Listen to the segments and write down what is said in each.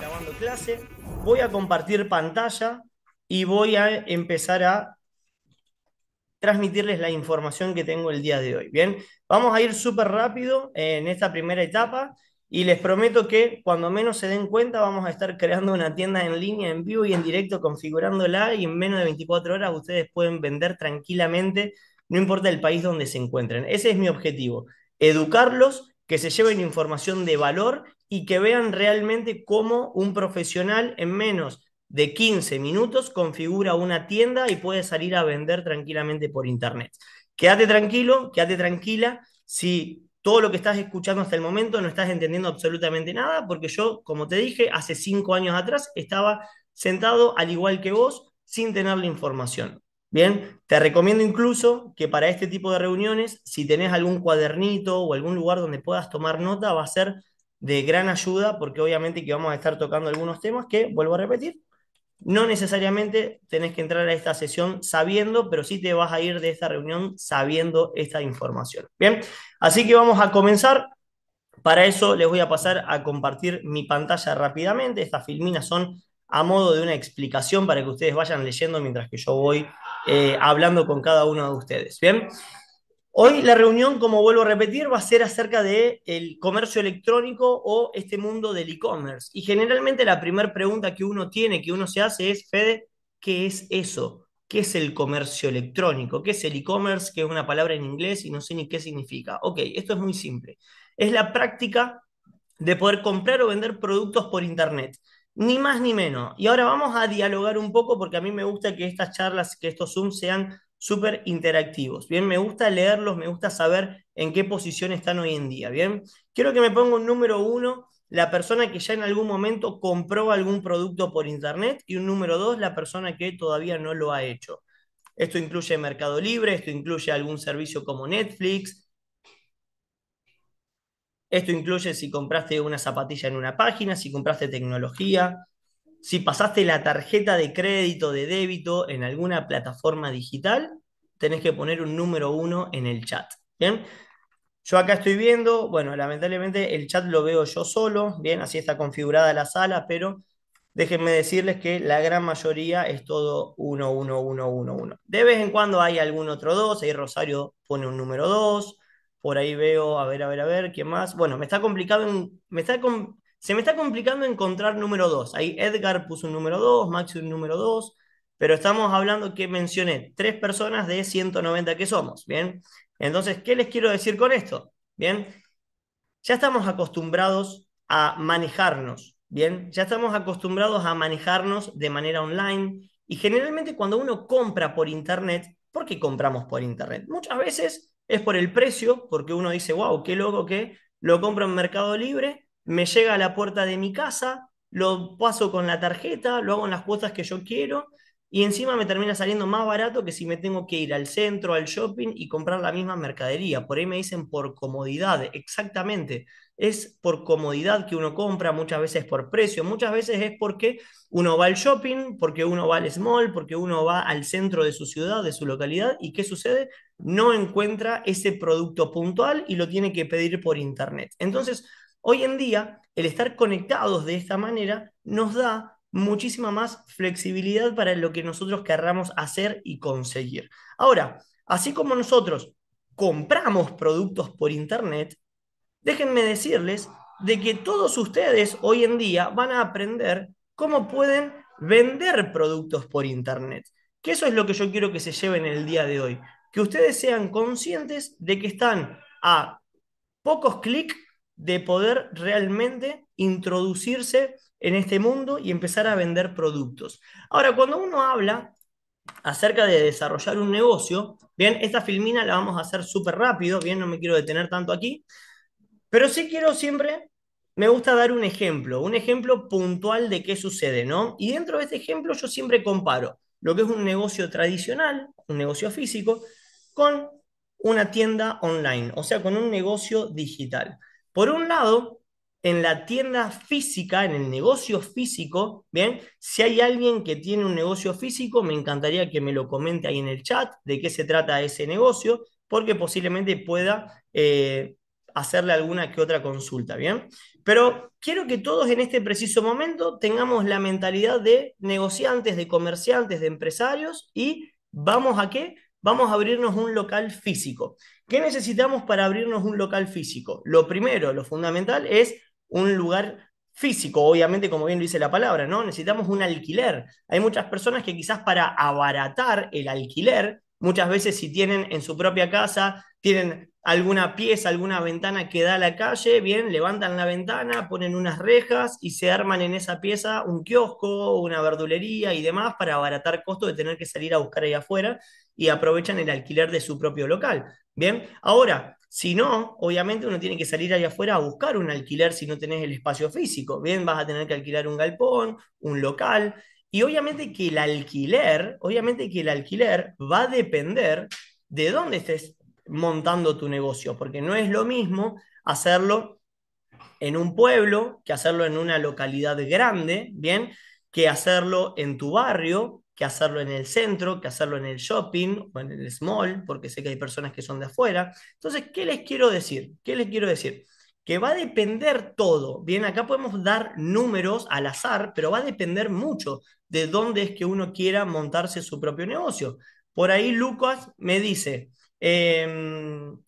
Grabando clase, voy a compartir pantalla y voy a empezar a transmitirles la información que tengo el día de hoy. Bien, vamos a ir súper rápido en esta primera etapa y les prometo que cuando menos se den cuenta vamos a estar creando una tienda en línea, en vivo y en directo, configurándola y en menos de 24 horas ustedes pueden vender tranquilamente, no importa el país donde se encuentren. Ese es mi objetivo, educarlos que se lleven información de valor y que vean realmente cómo un profesional en menos de 15 minutos configura una tienda y puede salir a vender tranquilamente por internet. Quédate tranquilo, quédate tranquila. Si todo lo que estás escuchando hasta el momento no estás entendiendo absolutamente nada, porque yo, como te dije, hace cinco años atrás estaba sentado al igual que vos sin tener la información. Bien, te recomiendo incluso que para este tipo de reuniones, si tenés algún cuadernito o algún lugar donde puedas tomar nota, va a ser de gran ayuda porque obviamente que vamos a estar tocando algunos temas que, vuelvo a repetir, no necesariamente tenés que entrar a esta sesión sabiendo, pero sí te vas a ir de esta reunión sabiendo esta información. Bien, así que vamos a comenzar. Para eso les voy a pasar a compartir mi pantalla rápidamente. Estas filminas son a modo de una explicación para que ustedes vayan leyendo mientras que yo voy eh, hablando con cada uno de ustedes. Bien, hoy la reunión, como vuelvo a repetir, va a ser acerca del el comercio electrónico o este mundo del e-commerce. Y generalmente la primera pregunta que uno tiene, que uno se hace es, Fede, ¿qué es eso? ¿Qué es el comercio electrónico? ¿Qué es el e-commerce? Que es una palabra en inglés y no sé ni qué significa. Ok, esto es muy simple. Es la práctica de poder comprar o vender productos por Internet. Ni más ni menos. Y ahora vamos a dialogar un poco porque a mí me gusta que estas charlas, que estos Zooms sean súper interactivos. Bien, me gusta leerlos, me gusta saber en qué posición están hoy en día. Bien, quiero que me ponga un número uno, la persona que ya en algún momento compró algún producto por internet y un número dos, la persona que todavía no lo ha hecho. Esto incluye Mercado Libre, esto incluye algún servicio como Netflix, esto incluye si compraste una zapatilla en una página, si compraste tecnología, si pasaste la tarjeta de crédito, de débito en alguna plataforma digital, tenés que poner un número uno en el chat. Bien, yo acá estoy viendo, bueno, lamentablemente el chat lo veo yo solo, bien, así está configurada la sala, pero déjenme decirles que la gran mayoría es todo 1, 1, 1, 1, 1. De vez en cuando hay algún otro 2, ahí Rosario pone un número 2, por ahí veo, a ver, a ver, a ver, ¿quién más? Bueno, me está complicado me está se me está complicando encontrar número dos Ahí Edgar puso un número dos Maxi un número 2, pero estamos hablando que mencioné tres personas de 190 que somos, ¿bien? Entonces, ¿qué les quiero decir con esto? Bien, ya estamos acostumbrados a manejarnos, ¿bien? Ya estamos acostumbrados a manejarnos de manera online y generalmente cuando uno compra por internet, ¿por qué compramos por internet? Muchas veces es por el precio, porque uno dice, wow, qué loco que lo compro en Mercado Libre, me llega a la puerta de mi casa, lo paso con la tarjeta, lo hago en las cuotas que yo quiero y encima me termina saliendo más barato que si me tengo que ir al centro, al shopping y comprar la misma mercadería. Por ahí me dicen por comodidad, exactamente es por comodidad que uno compra, muchas veces por precio, muchas veces es porque uno va al shopping, porque uno va al small, porque uno va al centro de su ciudad, de su localidad, y ¿qué sucede? No encuentra ese producto puntual y lo tiene que pedir por internet. Entonces, hoy en día, el estar conectados de esta manera nos da muchísima más flexibilidad para lo que nosotros querramos hacer y conseguir. Ahora, así como nosotros compramos productos por internet, déjenme decirles de que todos ustedes hoy en día van a aprender cómo pueden vender productos por Internet. Que eso es lo que yo quiero que se lleven el día de hoy. Que ustedes sean conscientes de que están a pocos clics de poder realmente introducirse en este mundo y empezar a vender productos. Ahora, cuando uno habla acerca de desarrollar un negocio, bien, esta filmina la vamos a hacer súper rápido, bien, no me quiero detener tanto aquí, pero sí quiero siempre, me gusta dar un ejemplo, un ejemplo puntual de qué sucede, ¿no? Y dentro de este ejemplo yo siempre comparo lo que es un negocio tradicional, un negocio físico, con una tienda online, o sea, con un negocio digital. Por un lado, en la tienda física, en el negocio físico, bien, si hay alguien que tiene un negocio físico, me encantaría que me lo comente ahí en el chat de qué se trata ese negocio, porque posiblemente pueda eh, hacerle alguna que otra consulta, ¿bien? Pero quiero que todos en este preciso momento tengamos la mentalidad de negociantes, de comerciantes, de empresarios y vamos a qué? Vamos a abrirnos un local físico. ¿Qué necesitamos para abrirnos un local físico? Lo primero, lo fundamental es un lugar físico, obviamente, como bien lo dice la palabra, ¿no? Necesitamos un alquiler. Hay muchas personas que quizás para abaratar el alquiler, muchas veces si tienen en su propia casa tienen alguna pieza, alguna ventana que da a la calle, bien, levantan la ventana, ponen unas rejas y se arman en esa pieza un kiosco, una verdulería y demás para abaratar costo de tener que salir a buscar ahí afuera y aprovechan el alquiler de su propio local. Bien, ahora, si no, obviamente uno tiene que salir allá afuera a buscar un alquiler si no tenés el espacio físico. Bien, vas a tener que alquilar un galpón, un local. Y obviamente que el alquiler, obviamente que el alquiler va a depender de dónde estés montando tu negocio, porque no es lo mismo hacerlo en un pueblo que hacerlo en una localidad grande, ¿bien? Que hacerlo en tu barrio, que hacerlo en el centro, que hacerlo en el shopping o en el small, porque sé que hay personas que son de afuera. Entonces, ¿qué les quiero decir? ¿Qué les quiero decir? Que va a depender todo. Bien, acá podemos dar números al azar, pero va a depender mucho de dónde es que uno quiera montarse su propio negocio. Por ahí Lucas me dice, Em,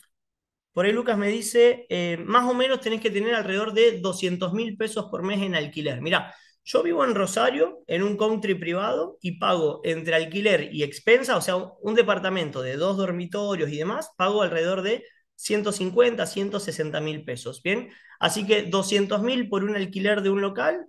por ahí Lucas me dice, em, más o menos tenés que tener alrededor de 200 mil pesos por mes en alquiler. Mirá, yo vivo en Rosario, en un country privado, y pago entre alquiler y expensa, o sea, un departamento de dos dormitorios y demás, pago alrededor de 150, 160 mil pesos, ¿bien? Así que 200 mil por un alquiler de un local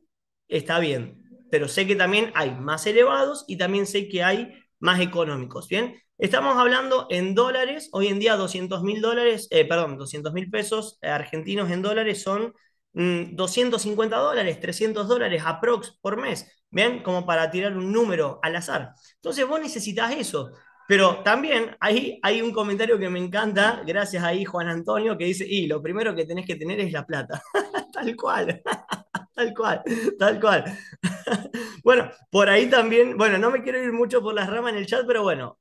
está bien, pero sé que también hay más elevados y también sé que hay más económicos, ¿bien? Estamos hablando en dólares, hoy en día 200 mil dólares, eh, perdón, 200 mil pesos eh, argentinos en dólares son 250 mm, dólares, 300 dólares aprox por mes, ¿bien? Como para tirar un número al azar. Entonces vos necesitas eso. Pero también ahí hay un comentario que me encanta, gracias ahí Juan Antonio, que dice, y lo primero que tenés que tener es la plata. tal cual, tal cual, tal cual. bueno, por ahí también, bueno, no me quiero ir mucho por las ramas en el chat, pero bueno,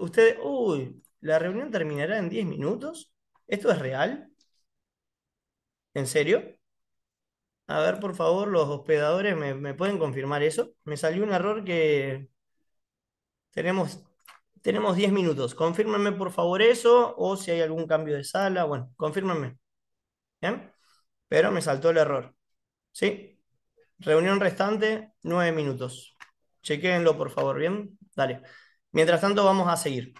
Ustedes, uy, la reunión terminará en 10 minutos. ¿Esto es real? ¿En serio? A ver, por favor, los hospedadores, ¿me, pueden confirmar eso? Me salió un error que tenemos, tenemos 10 minutos. Confírmenme, por favor, eso, o si hay algún cambio de sala, bueno, confírmenme. ¿Bien? Pero me saltó el error. ¿Sí? Reunión restante, 9 minutos. Chequenlo por favor, ¿bien? Dale. Mientras tanto, eh, vamos a seguir.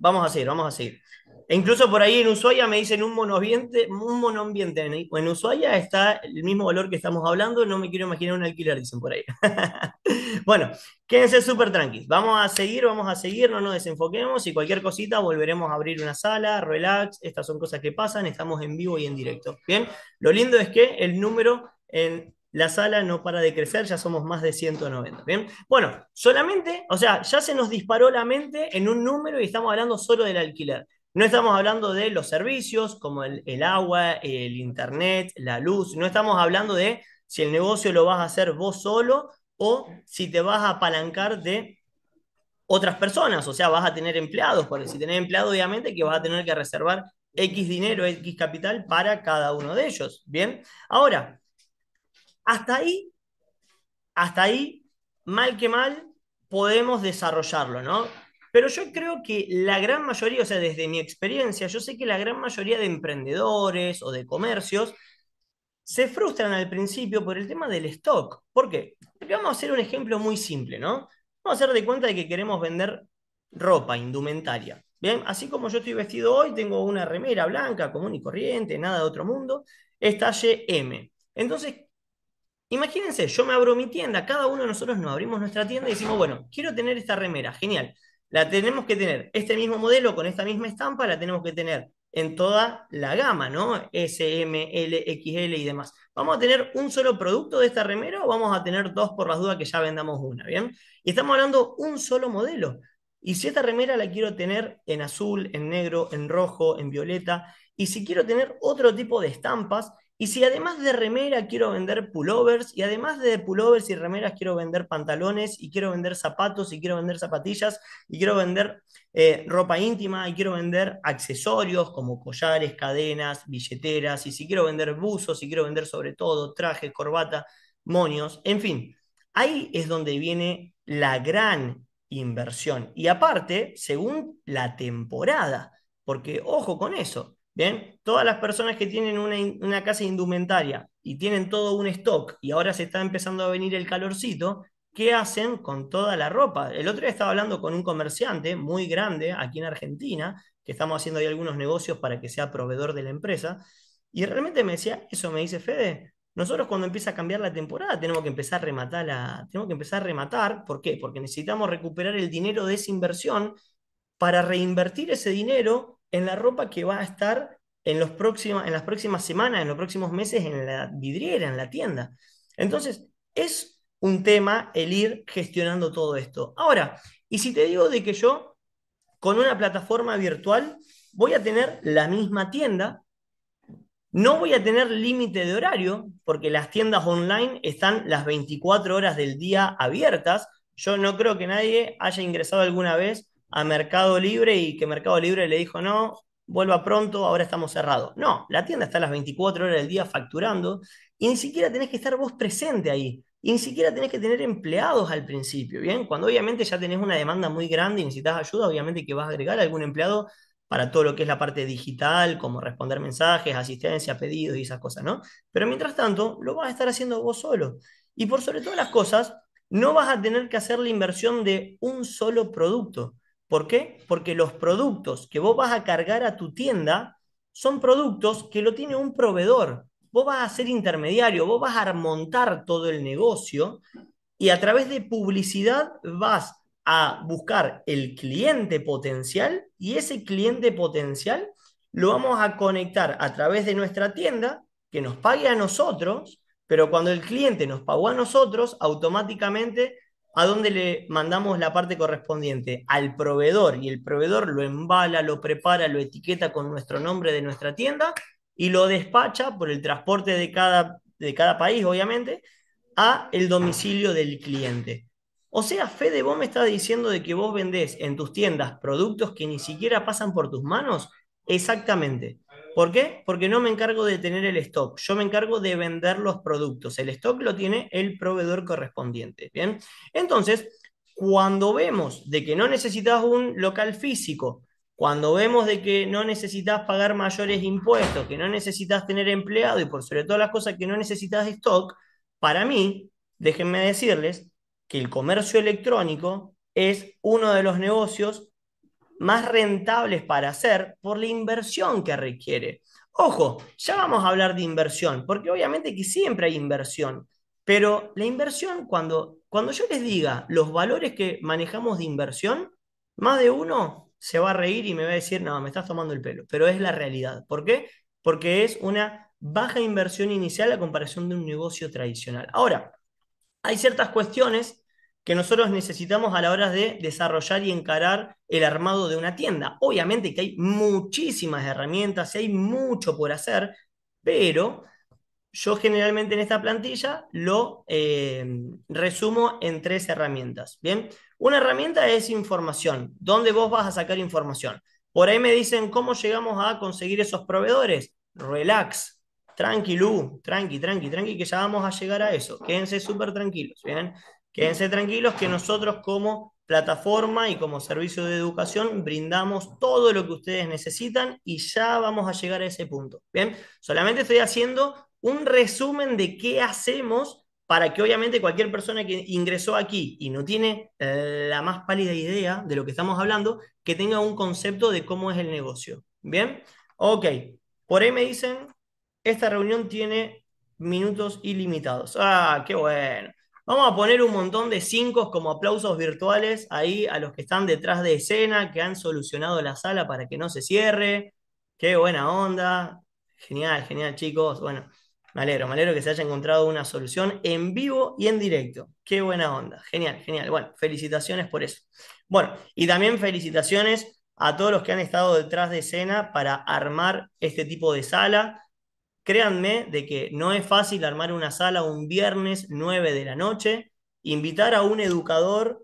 vamos a seguir, vamos a seguir. incluso por ahí en Ushuaia me dicen un monoambiente, un monoambiente en, Ushuaia está el mismo valor que estamos hablando, no me quiero imaginar un alquiler, dicen por ahí. bueno, quédense súper tranquilos. Vamos a seguir, vamos a seguir, no nos desenfoquemos y cualquier cosita volveremos a abrir una sala, relax, estas son cosas que pasan, estamos en vivo y en directo. Bien, lo lindo es que el número en la sala no para de crecer, ya somos más de 190. ¿bien? Bueno, solamente, o sea, ya se nos disparó la mente en un número y estamos hablando solo del alquiler. No estamos hablando de los servicios como el, agua, el internet, la luz. No estamos hablando de si el negocio lo vas a hacer vos solo o si te vas a apalancar de otras personas, o sea, vas a tener empleados, porque si tenés empleados, obviamente que vas a tener que reservar X dinero, X capital para cada uno de ellos, ¿bien? Ahora, hasta ahí, hasta ahí, mal que mal, podemos desarrollarlo, ¿no? Pero yo creo que la gran mayoría, o sea, desde mi experiencia, yo sé que la gran mayoría de emprendedores o de comercios se frustran al principio por el tema del stock. ¿Por qué? Porque vamos a hacer un ejemplo muy simple, ¿no? Vamos a hacer de cuenta de que queremos vender ropa, indumentaria. Bien, así como yo estoy vestido hoy, tengo una remera blanca, común y corriente, nada de otro mundo, es talle M. Entonces, Imagínense, yo me abro mi tienda, cada uno de nosotros nos abrimos nuestra tienda y decimos, bueno, quiero tener esta remera, genial. La tenemos que tener, este mismo modelo con esta misma estampa, la tenemos que tener en toda la gama, ¿no? S, M, L, XL y demás. ¿Vamos a tener un solo producto de esta remera o vamos a tener dos por las dudas que ya vendamos una, ¿bien? Y estamos hablando un solo modelo. Y si esta remera la quiero tener en azul, en negro, en rojo, en violeta, y si quiero tener otro tipo de estampas, y si además de remera quiero vender pullovers, y además de pullovers y remeras quiero vender pantalones, y quiero vender zapatos, y quiero vender zapatillas, y quiero vender eh, ropa íntima, y quiero vender accesorios como collares, cadenas, billeteras, y si quiero vender buzos, y quiero vender sobre todo trajes, corbata, monios, en fin, ahí es donde viene la gran inversión. Y aparte, según la temporada, porque ojo con eso, Bien, todas las personas que tienen una, casa indumentaria y tienen todo un stock y ahora se está empezando a venir el calorcito, ¿qué hacen con toda la ropa? El otro día estaba hablando con un comerciante muy grande aquí en Argentina, que estamos haciendo ahí algunos negocios para que sea proveedor de la empresa, y realmente me decía, eso me dice Fede, nosotros cuando empieza a cambiar la temporada tenemos que empezar a rematar, la, tenemos que empezar a rematar, ¿por qué? Porque necesitamos recuperar el dinero de esa inversión para reinvertir ese dinero en la ropa que va a estar en, los en las próximas semanas, en los próximos meses, en la vidriera, en la tienda. Entonces, es un tema el ir gestionando todo esto. Ahora, y si te digo de que yo, con una plataforma virtual, voy a tener la misma tienda, no voy a tener límite de horario, porque las tiendas online están las 24 horas del día abiertas. Yo no creo que nadie haya ingresado alguna vez a Mercado Libre y que Mercado Libre le dijo, no, vuelva pronto, ahora estamos cerrados. No, la tienda está a las 24 horas del día facturando y ni siquiera tenés que estar vos presente ahí. Y ni siquiera tenés que tener empleados al principio, ¿bien? Cuando obviamente ya tenés una demanda muy grande y necesitas ayuda, obviamente que vas a agregar algún empleado para todo lo que es la parte digital, como responder mensajes, asistencia, pedidos y esas cosas, ¿no? Pero mientras tanto, lo vas a estar haciendo vos solo. Y por sobre todas las cosas, no vas a tener que hacer la inversión de un solo producto. ¿Por qué? Porque los productos que vos vas a cargar a tu tienda son productos que lo tiene un proveedor. Vos vas a ser intermediario, vos vas a montar todo el negocio y a través de publicidad vas a buscar el cliente potencial y ese cliente potencial lo vamos a conectar a través de nuestra tienda que nos pague a nosotros, pero cuando el cliente nos pagó a nosotros, automáticamente ¿A dónde le mandamos la parte correspondiente? Al proveedor. Y el proveedor lo embala, lo prepara, lo etiqueta con nuestro nombre de nuestra tienda y lo despacha por el transporte de cada, de cada país, obviamente, a el domicilio del cliente. O sea, Fede, vos me está diciendo de que vos vendés en tus tiendas productos que ni siquiera pasan por tus manos. Exactamente. ¿Por qué? Porque no me encargo de tener el stock, yo me encargo de vender los productos. El stock lo tiene el proveedor correspondiente. Bien, entonces, cuando vemos de que no necesitas un local físico, cuando vemos de que no necesitas pagar mayores impuestos, que no necesitas tener empleado y por sobre todo las cosas que no necesitas stock, para mí, déjenme decirles que el comercio electrónico es uno de los negocios más rentables para hacer por la inversión que requiere. Ojo, ya vamos a hablar de inversión, porque obviamente que siempre hay inversión, pero la inversión, cuando, cuando yo les diga los valores que manejamos de inversión, más de uno se va a reír y me va a decir, no, me estás tomando el pelo, pero es la realidad. ¿Por qué? Porque es una baja inversión inicial a comparación de un negocio tradicional. Ahora, hay ciertas cuestiones que nosotros necesitamos a la hora de desarrollar y encarar el armado de una tienda. Obviamente que hay muchísimas herramientas hay mucho por hacer, pero yo generalmente en esta plantilla lo eh, resumo en tres herramientas. Bien, una herramienta es información, ¿Dónde vos vas a sacar información. Por ahí me dicen cómo llegamos a conseguir esos proveedores. Relax, tranquilo, tranqui, tranqui, tranqui, que ya vamos a llegar a eso. Quédense súper tranquilos. Bien, Quédense tranquilos que nosotros como plataforma y como servicio de educación brindamos todo lo que ustedes necesitan y ya vamos a llegar a ese punto. Bien, solamente estoy haciendo un resumen de qué hacemos para que obviamente cualquier persona que ingresó aquí y no tiene eh, la más pálida idea de lo que estamos hablando, que tenga un concepto de cómo es el negocio. ¿Bien? Ok, por ahí me dicen, esta reunión tiene minutos ilimitados. Ah, qué bueno. Vamos a poner un montón de cinco como aplausos virtuales ahí a los que están detrás de escena, que han solucionado la sala para que no se cierre. Qué buena onda. Genial, genial, chicos. Bueno, me alegro, que se haya encontrado una solución en vivo y en directo. Qué buena onda. Genial, genial. Bueno, felicitaciones por eso. Bueno, y también felicitaciones a todos los que han estado detrás de escena para armar este tipo de sala Créanme de que no es fácil armar una sala un viernes 9 de la noche, invitar a un educador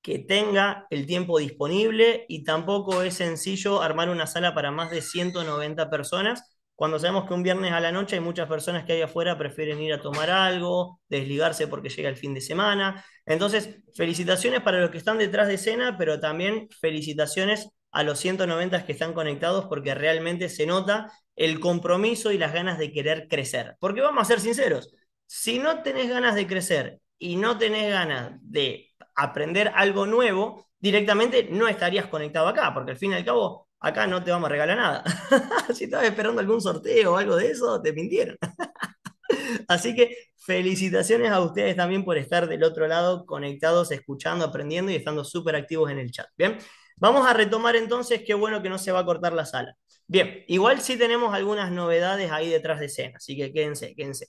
que tenga el tiempo disponible y tampoco es sencillo armar una sala para más de 190 personas cuando sabemos que un viernes a la noche hay muchas personas que ahí afuera prefieren ir a tomar algo, desligarse porque llega el fin de semana. Entonces, felicitaciones para los que están detrás de escena, pero también felicitaciones a los 190 que están conectados porque realmente se nota el compromiso y las ganas de querer crecer. Porque vamos a ser sinceros, si no tenés ganas de crecer y no tenés ganas de aprender algo nuevo, directamente no estarías conectado acá, porque al fin y al cabo acá no te vamos a regalar nada. si estabas esperando algún sorteo o algo de eso, te mintieron. Así que felicitaciones a ustedes también por estar del otro lado conectados, escuchando, aprendiendo y estando súper activos en el chat. Bien, Vamos a retomar entonces, qué bueno que no se va a cortar la sala. Bien, igual sí tenemos algunas novedades ahí detrás de escena, así que quédense, quédense.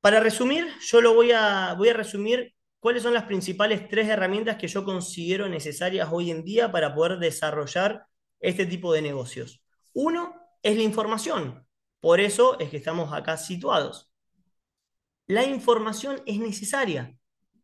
Para resumir, yo lo voy a, voy a resumir cuáles son las principales tres herramientas que yo considero necesarias hoy en día para poder desarrollar este tipo de negocios. Uno es la información, por eso es que estamos acá situados. La información es necesaria,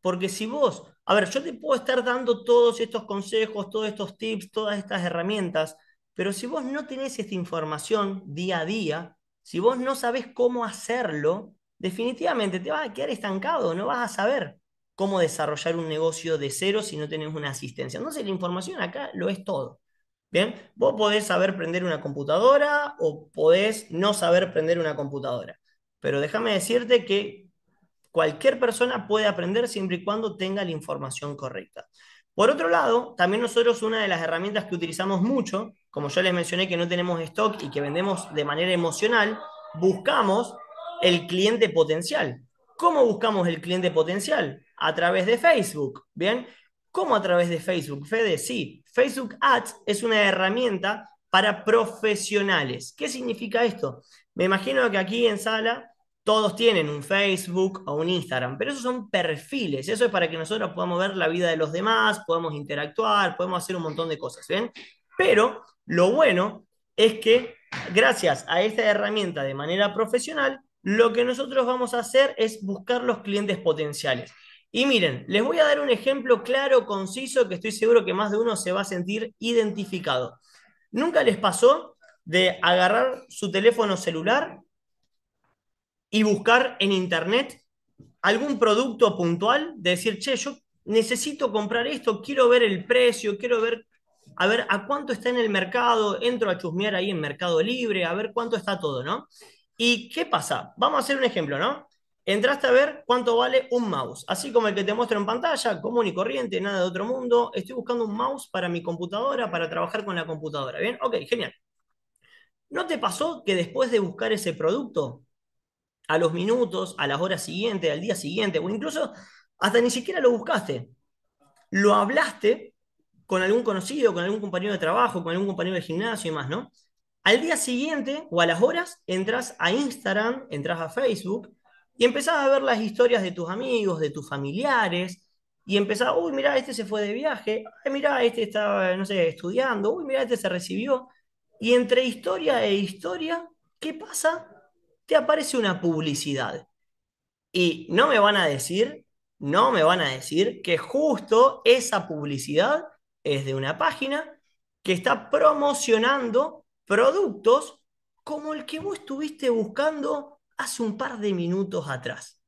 porque si vos a ver, yo te puedo estar dando todos estos consejos, todos estos tips, todas estas herramientas, pero si vos no tenés esta información día a día, si vos no sabés cómo hacerlo, definitivamente te vas a quedar estancado, no vas a saber cómo desarrollar un negocio de cero si no tenés una asistencia. Entonces la información acá lo es todo. Bien, vos podés saber prender una computadora o podés no saber prender una computadora. Pero déjame decirte que Cualquier persona puede aprender siempre y cuando tenga la información correcta. Por otro lado, también nosotros una de las herramientas que utilizamos mucho, como ya les mencioné que no tenemos stock y que vendemos de manera emocional, buscamos el cliente potencial. ¿Cómo buscamos el cliente potencial? A través de Facebook, ¿bien? ¿Cómo a través de Facebook? Fede, sí, Facebook Ads es una herramienta para profesionales. ¿Qué significa esto? Me imagino que aquí en sala todos tienen un Facebook o un Instagram, pero esos son perfiles, eso es para que nosotros podamos ver la vida de los demás, podamos interactuar, podemos hacer un montón de cosas, ¿ven? Pero lo bueno es que gracias a esta herramienta de manera profesional, lo que nosotros vamos a hacer es buscar los clientes potenciales. Y miren, les voy a dar un ejemplo claro, conciso, que estoy seguro que más de uno se va a sentir identificado. ¿Nunca les pasó de agarrar su teléfono celular y buscar en internet algún producto puntual, de decir, che, yo necesito comprar esto, quiero ver el precio, quiero ver, a ver, a cuánto está en el mercado, entro a chusmear ahí en Mercado Libre, a ver cuánto está todo, ¿no? ¿Y qué pasa? Vamos a hacer un ejemplo, ¿no? Entraste a ver cuánto vale un mouse, así como el que te muestro en pantalla, común y corriente, nada de otro mundo. Estoy buscando un mouse para mi computadora, para trabajar con la computadora. Bien, ok, genial. ¿No te pasó que después de buscar ese producto, a los minutos, a las horas siguientes, al día siguiente, o incluso hasta ni siquiera lo buscaste. Lo hablaste con algún conocido, con algún compañero de trabajo, con algún compañero de gimnasio y más, ¿no? Al día siguiente o a las horas entras a Instagram, entras a Facebook y empezás a ver las historias de tus amigos, de tus familiares y empezás, uy, mira, este se fue de viaje, ay, mira, este estaba, no sé, estudiando, uy, mira, este se recibió. Y entre historia e historia, ¿qué pasa? te aparece una publicidad. Y no me van a decir, no me van a decir que justo esa publicidad es de una página que está promocionando productos como el que vos estuviste buscando hace un par de minutos atrás.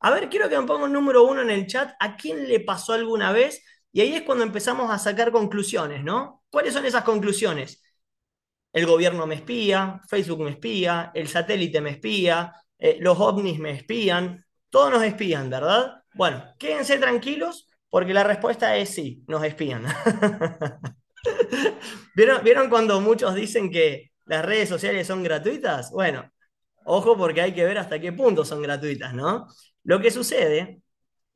A ver, quiero que me pongan número uno en el chat a quién le pasó alguna vez. Y ahí es cuando empezamos a sacar conclusiones, ¿no? ¿Cuáles son esas conclusiones? el gobierno me espía, Facebook me espía, el satélite me espía, eh, los ovnis me espían, todos nos espían, ¿verdad? Bueno, quédense tranquilos porque la respuesta es sí, nos espían. ¿Vieron, ¿Vieron cuando muchos dicen que las redes sociales son gratuitas? Bueno, ojo porque hay que ver hasta qué punto son gratuitas, ¿no? Lo que sucede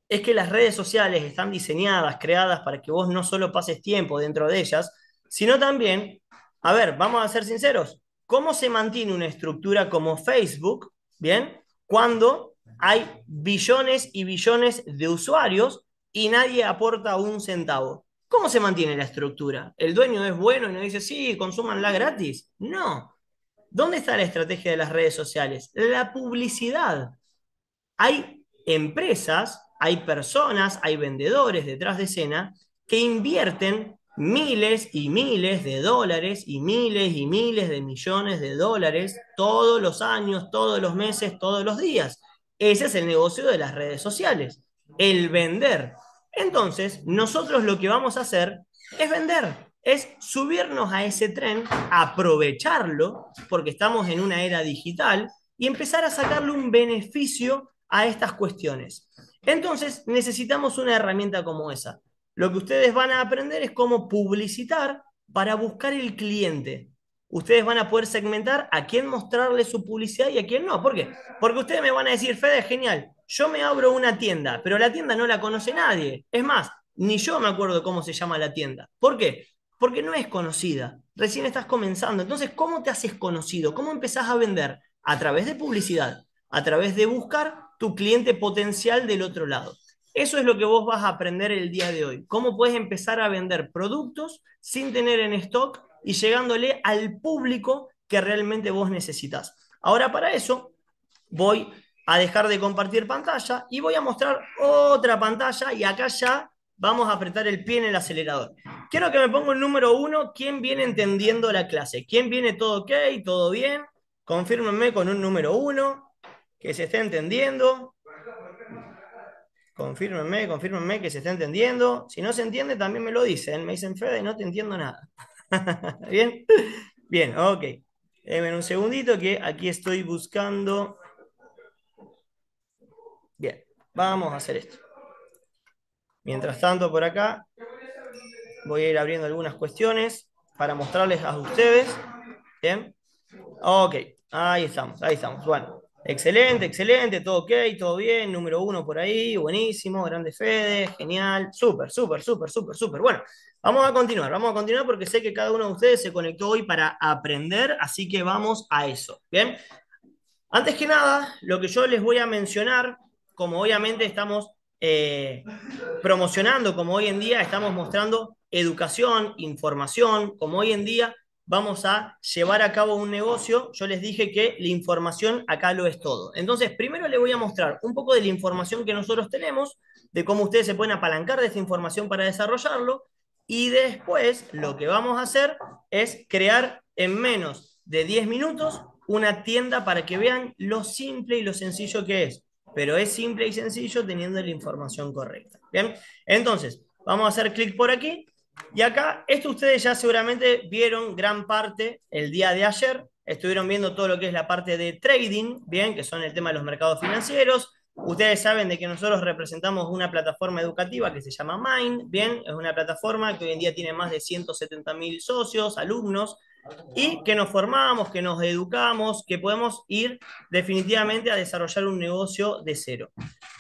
es que las redes sociales están diseñadas, creadas para que vos no solo pases tiempo dentro de ellas, sino también a ver, vamos a ser sinceros. ¿Cómo se mantiene una estructura como Facebook, bien, cuando hay billones y billones de usuarios y nadie aporta un centavo? ¿Cómo se mantiene la estructura? ¿El dueño es bueno y nos dice, sí, consumanla gratis? No. ¿Dónde está la estrategia de las redes sociales? La publicidad. Hay empresas, hay personas, hay vendedores detrás de escena que invierten miles y miles de dólares y miles y miles de millones de dólares todos los años, todos los meses, todos los días. Ese es el negocio de las redes sociales, el vender. Entonces, nosotros lo que vamos a hacer es vender, es subirnos a ese tren, aprovecharlo, porque estamos en una era digital, y empezar a sacarle un beneficio a estas cuestiones. Entonces, necesitamos una herramienta como esa. Lo que ustedes van a aprender es cómo publicitar para buscar el cliente. Ustedes van a poder segmentar a quién mostrarle su publicidad y a quién no. ¿Por qué? Porque ustedes me van a decir, Fede, genial, yo me abro una tienda, pero la tienda no la conoce nadie. Es más, ni yo me acuerdo cómo se llama la tienda. ¿Por qué? Porque no es conocida. Recién estás comenzando. Entonces, ¿cómo te haces conocido? ¿Cómo empezás a vender? A través de publicidad, a través de buscar tu cliente potencial del otro lado. Eso es lo que vos vas a aprender el día de hoy. Cómo puedes empezar a vender productos sin tener en stock y llegándole al público que realmente vos necesitas. Ahora para eso voy a dejar de compartir pantalla y voy a mostrar otra pantalla y acá ya vamos a apretar el pie en el acelerador. Quiero que me ponga el número uno, ¿quién viene entendiendo la clase? ¿Quién viene todo ok, todo bien? Confírmenme con un número uno, que se esté entendiendo confírmenme, confírmenme que se está entendiendo. Si no se entiende, también me lo dicen. Me dicen, Fede, no te entiendo nada. ¿Bien? Bien, ok. en un segundito que aquí estoy buscando. Bien, vamos a hacer esto. Mientras tanto, por acá voy a ir abriendo algunas cuestiones para mostrarles a ustedes. Bien. Ok, ahí estamos, ahí estamos. Bueno, Excelente, excelente, todo ok, todo bien, número uno por ahí, buenísimo, grande Fede, genial, súper, súper, súper, súper, súper. Bueno, vamos a continuar, vamos a continuar porque sé que cada uno de ustedes se conectó hoy para aprender, así que vamos a eso, ¿bien? Antes que nada, lo que yo les voy a mencionar, como obviamente estamos eh, promocionando, como hoy en día estamos mostrando educación, información, como hoy en día vamos a llevar a cabo un negocio, yo les dije que la información acá lo es todo. Entonces, primero les voy a mostrar un poco de la información que nosotros tenemos, de cómo ustedes se pueden apalancar de esta información para desarrollarlo, y después lo que vamos a hacer es crear en menos de 10 minutos una tienda para que vean lo simple y lo sencillo que es. Pero es simple y sencillo teniendo la información correcta. Bien, entonces, vamos a hacer clic por aquí y acá, esto ustedes ya seguramente vieron gran parte el día de ayer. Estuvieron viendo todo lo que es la parte de trading, bien, que son el tema de los mercados financieros. Ustedes saben de que nosotros representamos una plataforma educativa que se llama Mind, bien, es una plataforma que hoy en día tiene más de 170 mil socios, alumnos, y que nos formamos, que nos educamos, que podemos ir definitivamente a desarrollar un negocio de cero.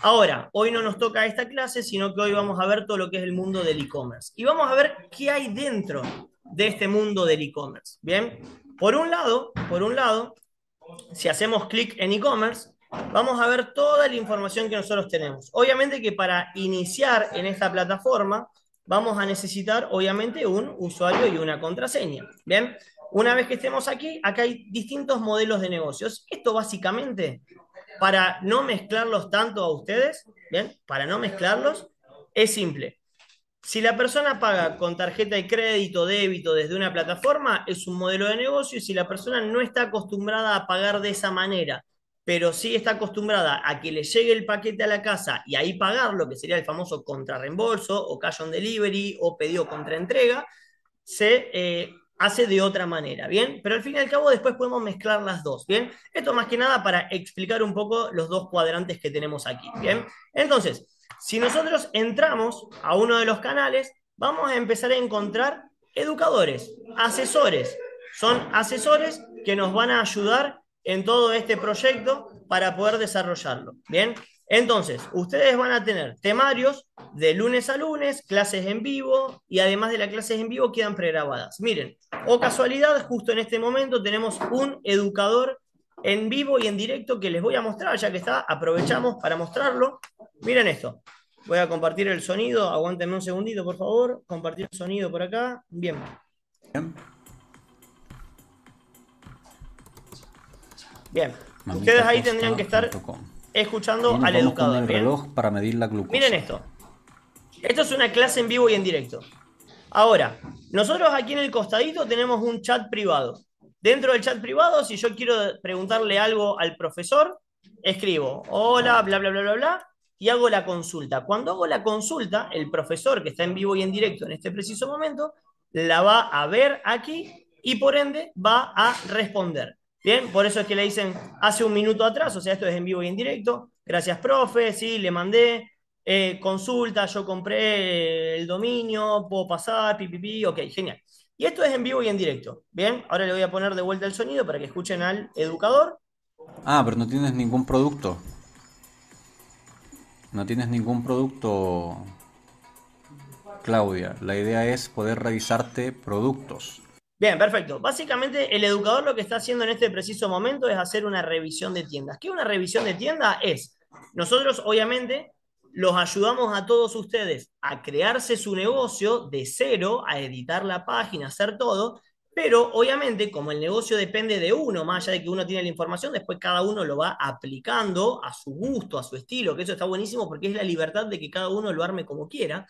Ahora, hoy no nos toca esta clase, sino que hoy vamos a ver todo lo que es el mundo del e-commerce. Y vamos a ver qué hay dentro de este mundo del e-commerce. Bien, por un lado, por un lado, si hacemos clic en e-commerce, vamos a ver toda la información que nosotros tenemos. Obviamente que para iniciar en esta plataforma, vamos a necesitar obviamente un usuario y una contraseña. Bien, una vez que estemos aquí, acá hay distintos modelos de negocios. Esto básicamente, para no mezclarlos tanto a ustedes, bien, para no mezclarlos, es simple. Si la persona paga con tarjeta de crédito, débito desde una plataforma, es un modelo de negocio y si la persona no está acostumbrada a pagar de esa manera, pero sí está acostumbrada a que le llegue el paquete a la casa y ahí pagar lo que sería el famoso contrarreembolso o cash on delivery o pedido entrega se eh, hace de otra manera, ¿bien? Pero al fin y al cabo después podemos mezclar las dos, ¿bien? Esto más que nada para explicar un poco los dos cuadrantes que tenemos aquí, ¿bien? Entonces, si nosotros entramos a uno de los canales, vamos a empezar a encontrar educadores, asesores. Son asesores que nos van a ayudar en todo este proyecto para poder desarrollarlo. Bien, entonces, ustedes van a tener temarios de lunes a lunes, clases en vivo y además de las clases en vivo quedan pregrabadas. Miren, o casualidad, justo en este momento tenemos un educador en vivo y en directo que les voy a mostrar, ya que está, aprovechamos para mostrarlo. Miren esto. Voy a compartir el sonido, aguántenme un segundito, por favor. Compartir el sonido por acá. Bien. Bien. Bien. Ustedes ahí tendrían que estar escuchando al educador. Miren esto. Esto es una clase en vivo y en directo. Ahora, nosotros aquí en el costadito tenemos un chat privado. Dentro del chat privado, si yo quiero preguntarle algo al profesor, escribo hola, bla, bla, bla, bla, bla, y hago la consulta. Cuando hago la consulta, el profesor que está en vivo y en directo en este preciso momento, la va a ver aquí y por ende va a responder. Bien, por eso es que le dicen hace un minuto atrás, o sea, esto es en vivo y en directo. Gracias, profe, sí, le mandé eh, consulta, yo compré el dominio, puedo pasar, pipipi, ok, genial. Y esto es en vivo y en directo. Bien, ahora le voy a poner de vuelta el sonido para que escuchen al educador. Ah, pero no tienes ningún producto. No tienes ningún producto, Claudia. La idea es poder revisarte productos. Bien, perfecto. Básicamente el educador lo que está haciendo en este preciso momento es hacer una revisión de tiendas. ¿Qué una revisión de tienda es? Nosotros obviamente los ayudamos a todos ustedes a crearse su negocio de cero, a editar la página, a hacer todo, pero obviamente como el negocio depende de uno, más allá de que uno tiene la información, después cada uno lo va aplicando a su gusto, a su estilo, que eso está buenísimo porque es la libertad de que cada uno lo arme como quiera.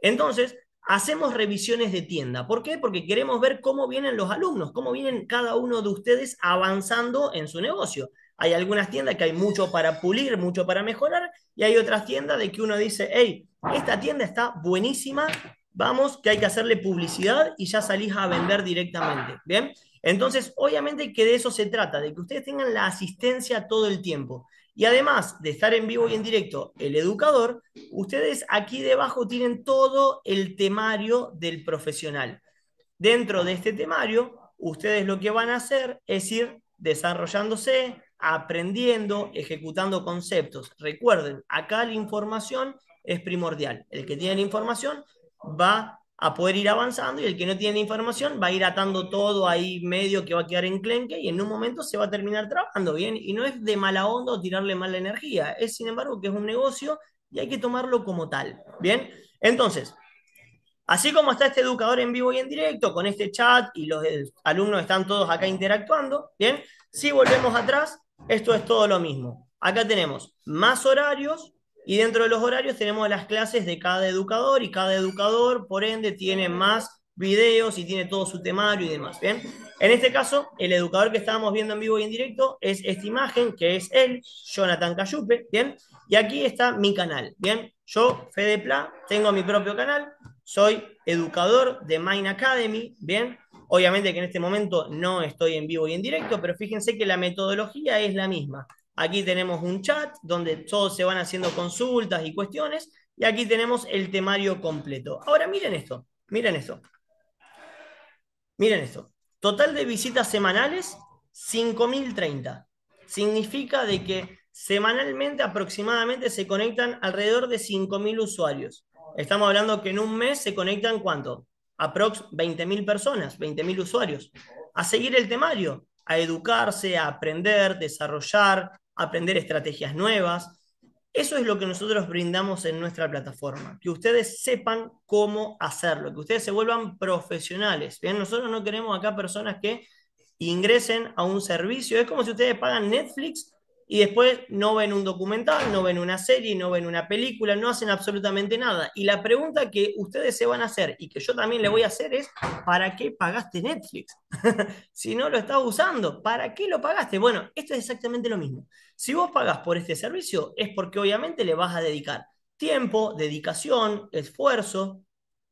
Entonces, hacemos revisiones de tienda. ¿Por qué? Porque queremos ver cómo vienen los alumnos, cómo vienen cada uno de ustedes avanzando en su negocio. Hay algunas tiendas que hay mucho para pulir, mucho para mejorar, y hay otras tiendas de que uno dice, hey, esta tienda está buenísima, vamos, que hay que hacerle publicidad y ya salís a vender directamente. ¿Bien? Entonces, obviamente que de eso se trata, de que ustedes tengan la asistencia todo el tiempo. Y además de estar en vivo y en directo el educador, ustedes aquí debajo tienen todo el temario del profesional. Dentro de este temario, ustedes lo que van a hacer es ir desarrollándose, aprendiendo, ejecutando conceptos. Recuerden, acá la información es primordial. El que tiene la información va a poder ir avanzando y el que no tiene información va a ir atando todo ahí medio que va a quedar enclenque y en un momento se va a terminar trabajando bien. Y no es de mala onda o tirarle mala energía, es sin embargo que es un negocio y hay que tomarlo como tal. Bien, entonces, así como está este educador en vivo y en directo con este chat y los alumnos están todos acá interactuando, bien, si volvemos atrás, esto es todo lo mismo. Acá tenemos más horarios, y dentro de los horarios tenemos las clases de cada educador y cada educador, por ende, tiene más videos y tiene todo su temario y demás. Bien, en este caso, el educador que estábamos viendo en vivo y en directo es esta imagen, que es él, Jonathan Cayupe. Bien, y aquí está mi canal. Bien, yo, Fede Pla, tengo mi propio canal, soy educador de Mine Academy. Bien, obviamente que en este momento no estoy en vivo y en directo, pero fíjense que la metodología es la misma. Aquí tenemos un chat donde todos se van haciendo consultas y cuestiones. Y aquí tenemos el temario completo. Ahora miren esto, miren esto. Miren esto. Total de visitas semanales, 5.030. Significa de que semanalmente aproximadamente se conectan alrededor de 5.000 usuarios. Estamos hablando que en un mes se conectan cuánto? Aprox 20.000 personas, 20.000 usuarios. A seguir el temario, a educarse, a aprender, desarrollar, aprender estrategias nuevas. Eso es lo que nosotros brindamos en nuestra plataforma, que ustedes sepan cómo hacerlo, que ustedes se vuelvan profesionales. Bien, nosotros no queremos acá personas que ingresen a un servicio. Es como si ustedes pagan Netflix y después no ven un documental, no ven una serie, no ven una película, no hacen absolutamente nada. Y la pregunta que ustedes se van a hacer y que yo también le voy a hacer es, ¿para qué pagaste Netflix? si no lo estás usando, ¿para qué lo pagaste? Bueno, esto es exactamente lo mismo. Si vos pagas por este servicio es porque obviamente le vas a dedicar tiempo, dedicación, esfuerzo,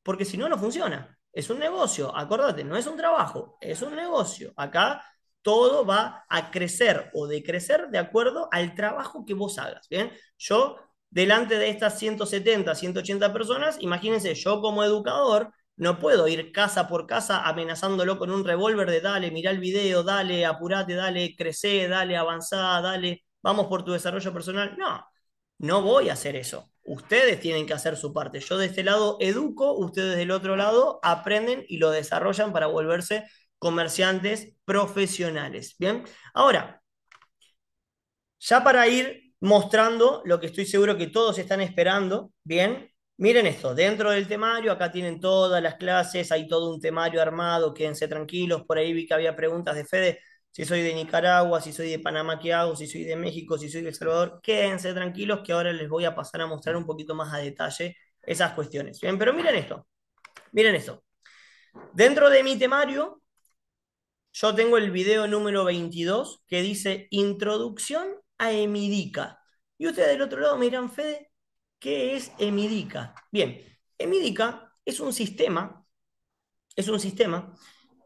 porque si no, no funciona. Es un negocio, acordate, no es un trabajo, es un negocio. Acá todo va a crecer o decrecer de acuerdo al trabajo que vos hagas. Bien, yo delante de estas 170, 180 personas, imagínense, yo como educador no puedo ir casa por casa amenazándolo con un revólver de dale, mirá el video, dale, apurate, dale, crecé, dale, avanzá, dale, vamos por tu desarrollo personal. No, no voy a hacer eso. Ustedes tienen que hacer su parte. Yo de este lado educo, ustedes del otro lado aprenden y lo desarrollan para volverse comerciantes profesionales. Bien, ahora, ya para ir mostrando lo que estoy seguro que todos están esperando, bien, miren esto, dentro del temario, acá tienen todas las clases, hay todo un temario armado, quédense tranquilos, por ahí vi que había preguntas de Fede, si soy de Nicaragua, si soy de Panamá, ¿qué hago? Si soy de México, si soy de El Salvador, quédense tranquilos que ahora les voy a pasar a mostrar un poquito más a detalle esas cuestiones. Bien, pero miren esto, miren esto. Dentro de mi temario yo tengo el video número 22 que dice Introducción a Emidica. Y ustedes del otro lado me dirán, Fede, ¿qué es Emidica? Bien, Emidica es un sistema, es un sistema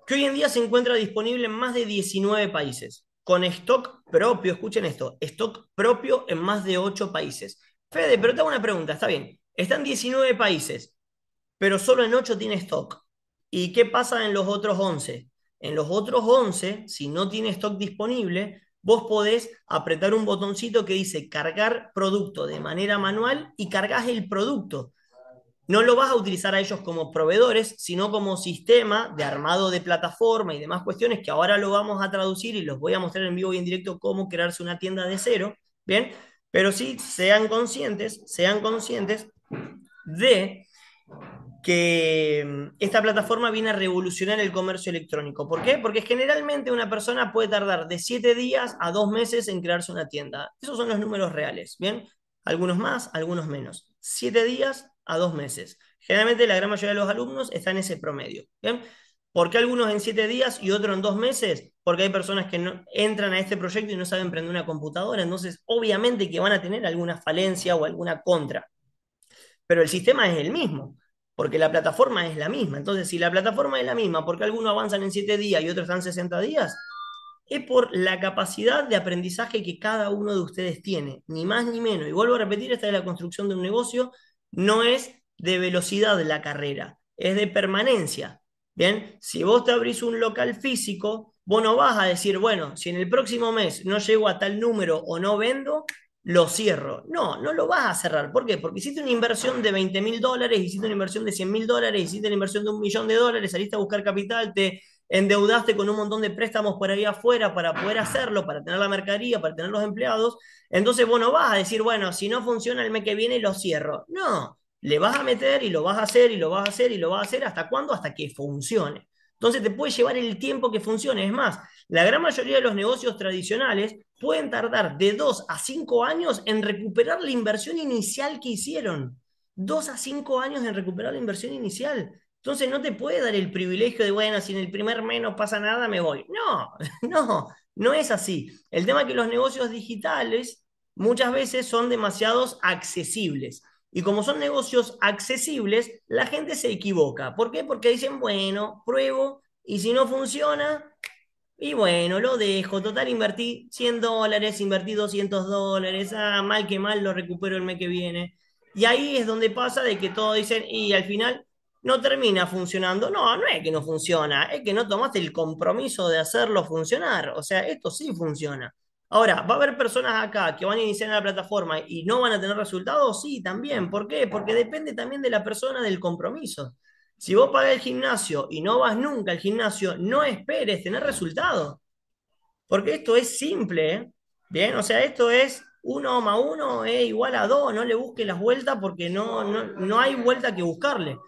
que hoy en día se encuentra disponible en más de 19 países, con stock propio, escuchen esto, stock propio en más de 8 países. Fede, pero te hago una pregunta, está bien, Están 19 países, pero solo en 8 tiene stock. ¿Y qué pasa en los otros 11? En los otros 11, si no tiene stock disponible, vos podés apretar un botoncito que dice cargar producto de manera manual y cargas el producto. No lo vas a utilizar a ellos como proveedores, sino como sistema de armado de plataforma y demás cuestiones que ahora lo vamos a traducir y los voy a mostrar en vivo y en directo cómo crearse una tienda de cero, ¿bien? Pero sí, sean conscientes, sean conscientes de que mm, esta plataforma viene a revolucionar el comercio electrónico. ¿Por qué? Porque generalmente una persona puede tardar de siete días a dos meses en crearse una tienda. Esos son los números reales, ¿bien? Algunos más, algunos menos. siete días a dos meses. Generalmente la gran mayoría de los alumnos están en ese promedio, ¿Por qué algunos en siete días y otros en dos meses? Porque hay personas que no, entran a este proyecto y no saben prender una computadora, entonces obviamente que van a tener alguna falencia o alguna contra. Pero el sistema es el mismo porque la plataforma es la misma. Entonces, si la plataforma es la misma, porque algunos avanzan en 7 días y otros están en 60 días, es por la capacidad de aprendizaje que cada uno de ustedes tiene, ni más ni menos. Y vuelvo a repetir, esta es la construcción de un negocio, no es de velocidad la carrera, es de permanencia. Bien, si vos te abrís un local físico, vos no vas a decir, bueno, si en el próximo mes no llego a tal número o no vendo, lo cierro. No, no lo vas a cerrar. ¿Por qué? Porque hiciste una inversión de 20 mil dólares, hiciste una inversión de 100 mil dólares, hiciste una inversión de un millón de dólares, saliste a buscar capital, te endeudaste con un montón de préstamos por ahí afuera para poder hacerlo, para tener la mercadería, para tener los empleados. Entonces, bueno, vas a decir, bueno, si no funciona el mes que viene, lo cierro. No, le vas a meter y lo vas a hacer y lo vas a hacer y lo vas a hacer. ¿Hasta cuándo? Hasta que funcione. Entonces te puede llevar el tiempo que funcione. Es más, la gran mayoría de los negocios tradicionales pueden tardar de 2 a 5 años en recuperar la inversión inicial que hicieron. dos a cinco años en recuperar la inversión inicial. Entonces no te puede dar el privilegio de, bueno, si en el primer mes no pasa nada, me voy. No, no, no es así. El tema es que los negocios digitales muchas veces son demasiados accesibles. Y como son negocios accesibles, la gente se equivoca. ¿Por qué? Porque dicen, bueno, pruebo y si no funciona, y bueno, lo dejo. Total, invertí 100 dólares, invertí 200 dólares. Ah, mal que mal, lo recupero el mes que viene. Y ahí es donde pasa de que todos dicen, y al final no termina funcionando. No, no es que no funciona, es que no tomaste el compromiso de hacerlo funcionar. O sea, esto sí funciona. Ahora, ¿va a haber personas acá que van a iniciar en la plataforma y no van a tener resultados? Sí, también. ¿Por qué? Porque depende también de la persona, del compromiso. Si vos pagás el gimnasio y no vas nunca al gimnasio, no esperes tener resultados. Porque esto es simple, ¿eh? ¿bien? O sea, esto es 1 más 1 es igual a 2, no le busques las vueltas porque no, no, no hay vuelta que buscarle.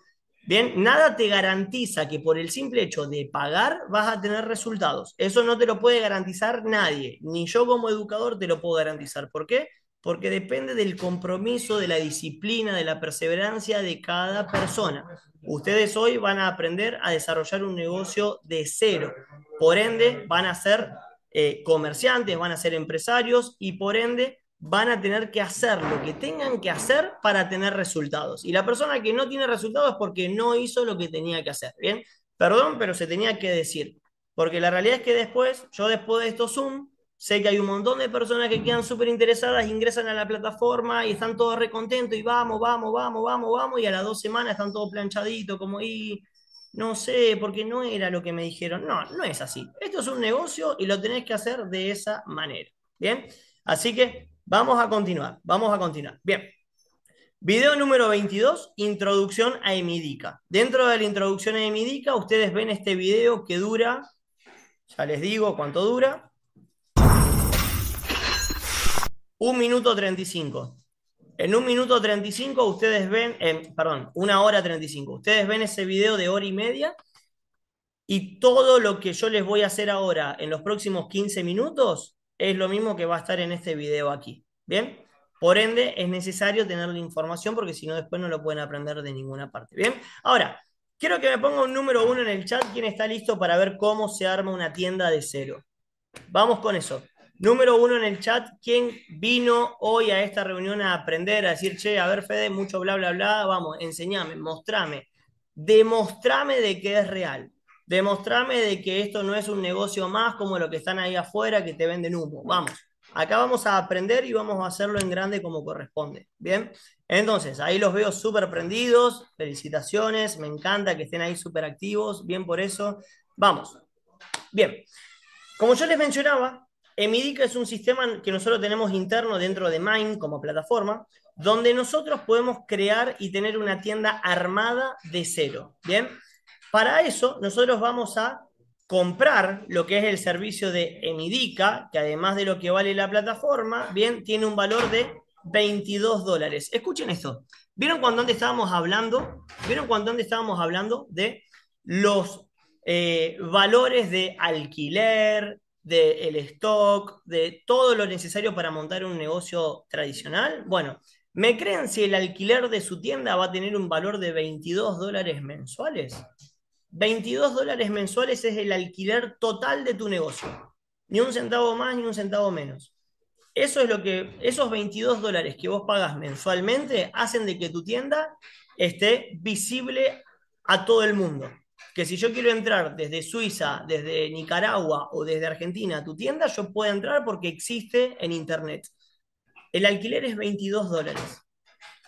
Bien, nada te garantiza que por el simple hecho de pagar vas a tener resultados. Eso no te lo puede garantizar nadie, ni yo como educador te lo puedo garantizar. ¿Por qué? porque depende del compromiso, de la disciplina, de la perseverancia de cada persona. Ustedes hoy van a aprender a desarrollar un negocio de cero, por ende van a ser eh, comerciantes, van a ser empresarios y por ende van a tener que hacer lo que tengan que hacer para tener resultados. Y la persona que no tiene resultados es porque no hizo lo que tenía que hacer. Bien, perdón, pero se tenía que decir. Porque la realidad es que después, yo después de estos Zoom, Sé que hay un montón de personas que quedan súper interesadas, ingresan a la plataforma y están todos recontentos y vamos, vamos, vamos, vamos, vamos. Y a las dos semanas están todos planchaditos, como y no sé, porque no era lo que me dijeron. No, no es así. Esto es un negocio y lo tenés que hacer de esa manera. Bien, así que vamos a continuar, vamos a continuar. Bien. Video número 22, introducción a Emidica. Dentro de la introducción a Emidica, ustedes ven este video que dura, ya les digo cuánto dura, Un minuto 35. En un minuto 35 ustedes ven, perdón, una hora 35. Ustedes ven ese video de hora y media y todo lo que yo les voy a hacer ahora en los próximos 15 minutos es lo mismo que va a estar en este video aquí. ¿Bien? Por ende, es necesario tener la información porque si no, después no lo pueden aprender de ninguna parte. Bien, ahora, quiero que me ponga un número uno en el chat. quien está listo para ver cómo se arma una tienda de cero? Vamos con eso. Número uno en el chat, ¿quién vino hoy a esta reunión a aprender, a decir, che, a ver, Fede, mucho bla, bla, bla, vamos, enseñame, mostrame, demostrame de que es real, demostrame de que esto no es un negocio más como lo que están ahí afuera que te venden humo, vamos. Acá vamos a aprender y vamos a hacerlo en grande como corresponde. Bien, entonces ahí los veo súper prendidos. Felicitaciones, me encanta que estén ahí súper activos. Bien por eso. Vamos. Bien, como yo les mencionaba, Emidica es un sistema que nosotros tenemos interno dentro de Mind como plataforma, donde nosotros podemos crear y tener una tienda armada de cero. Bien, para eso nosotros vamos a comprar lo que es el servicio de Emidica, que además de lo que vale la plataforma, bien, tiene un valor de 22 dólares. Escuchen esto. ¿Vieron cuando antes estábamos hablando? ¿Vieron cuando antes estábamos hablando de los eh, valores de alquiler, del el stock, de todo lo necesario para montar un negocio tradicional? Bueno, ¿me creen si el alquiler de su tienda va a tener un valor de 22 dólares mensuales? 22 dólares mensuales es el alquiler total de tu negocio. Ni un centavo más, ni un centavo menos. Eso es lo que, esos 22 dólares que vos pagas mensualmente hacen de que tu tienda esté visible a todo el mundo que si yo quiero entrar desde Suiza, desde Nicaragua o desde Argentina a tu tienda, yo puedo entrar porque existe en Internet. El alquiler es 22 dólares.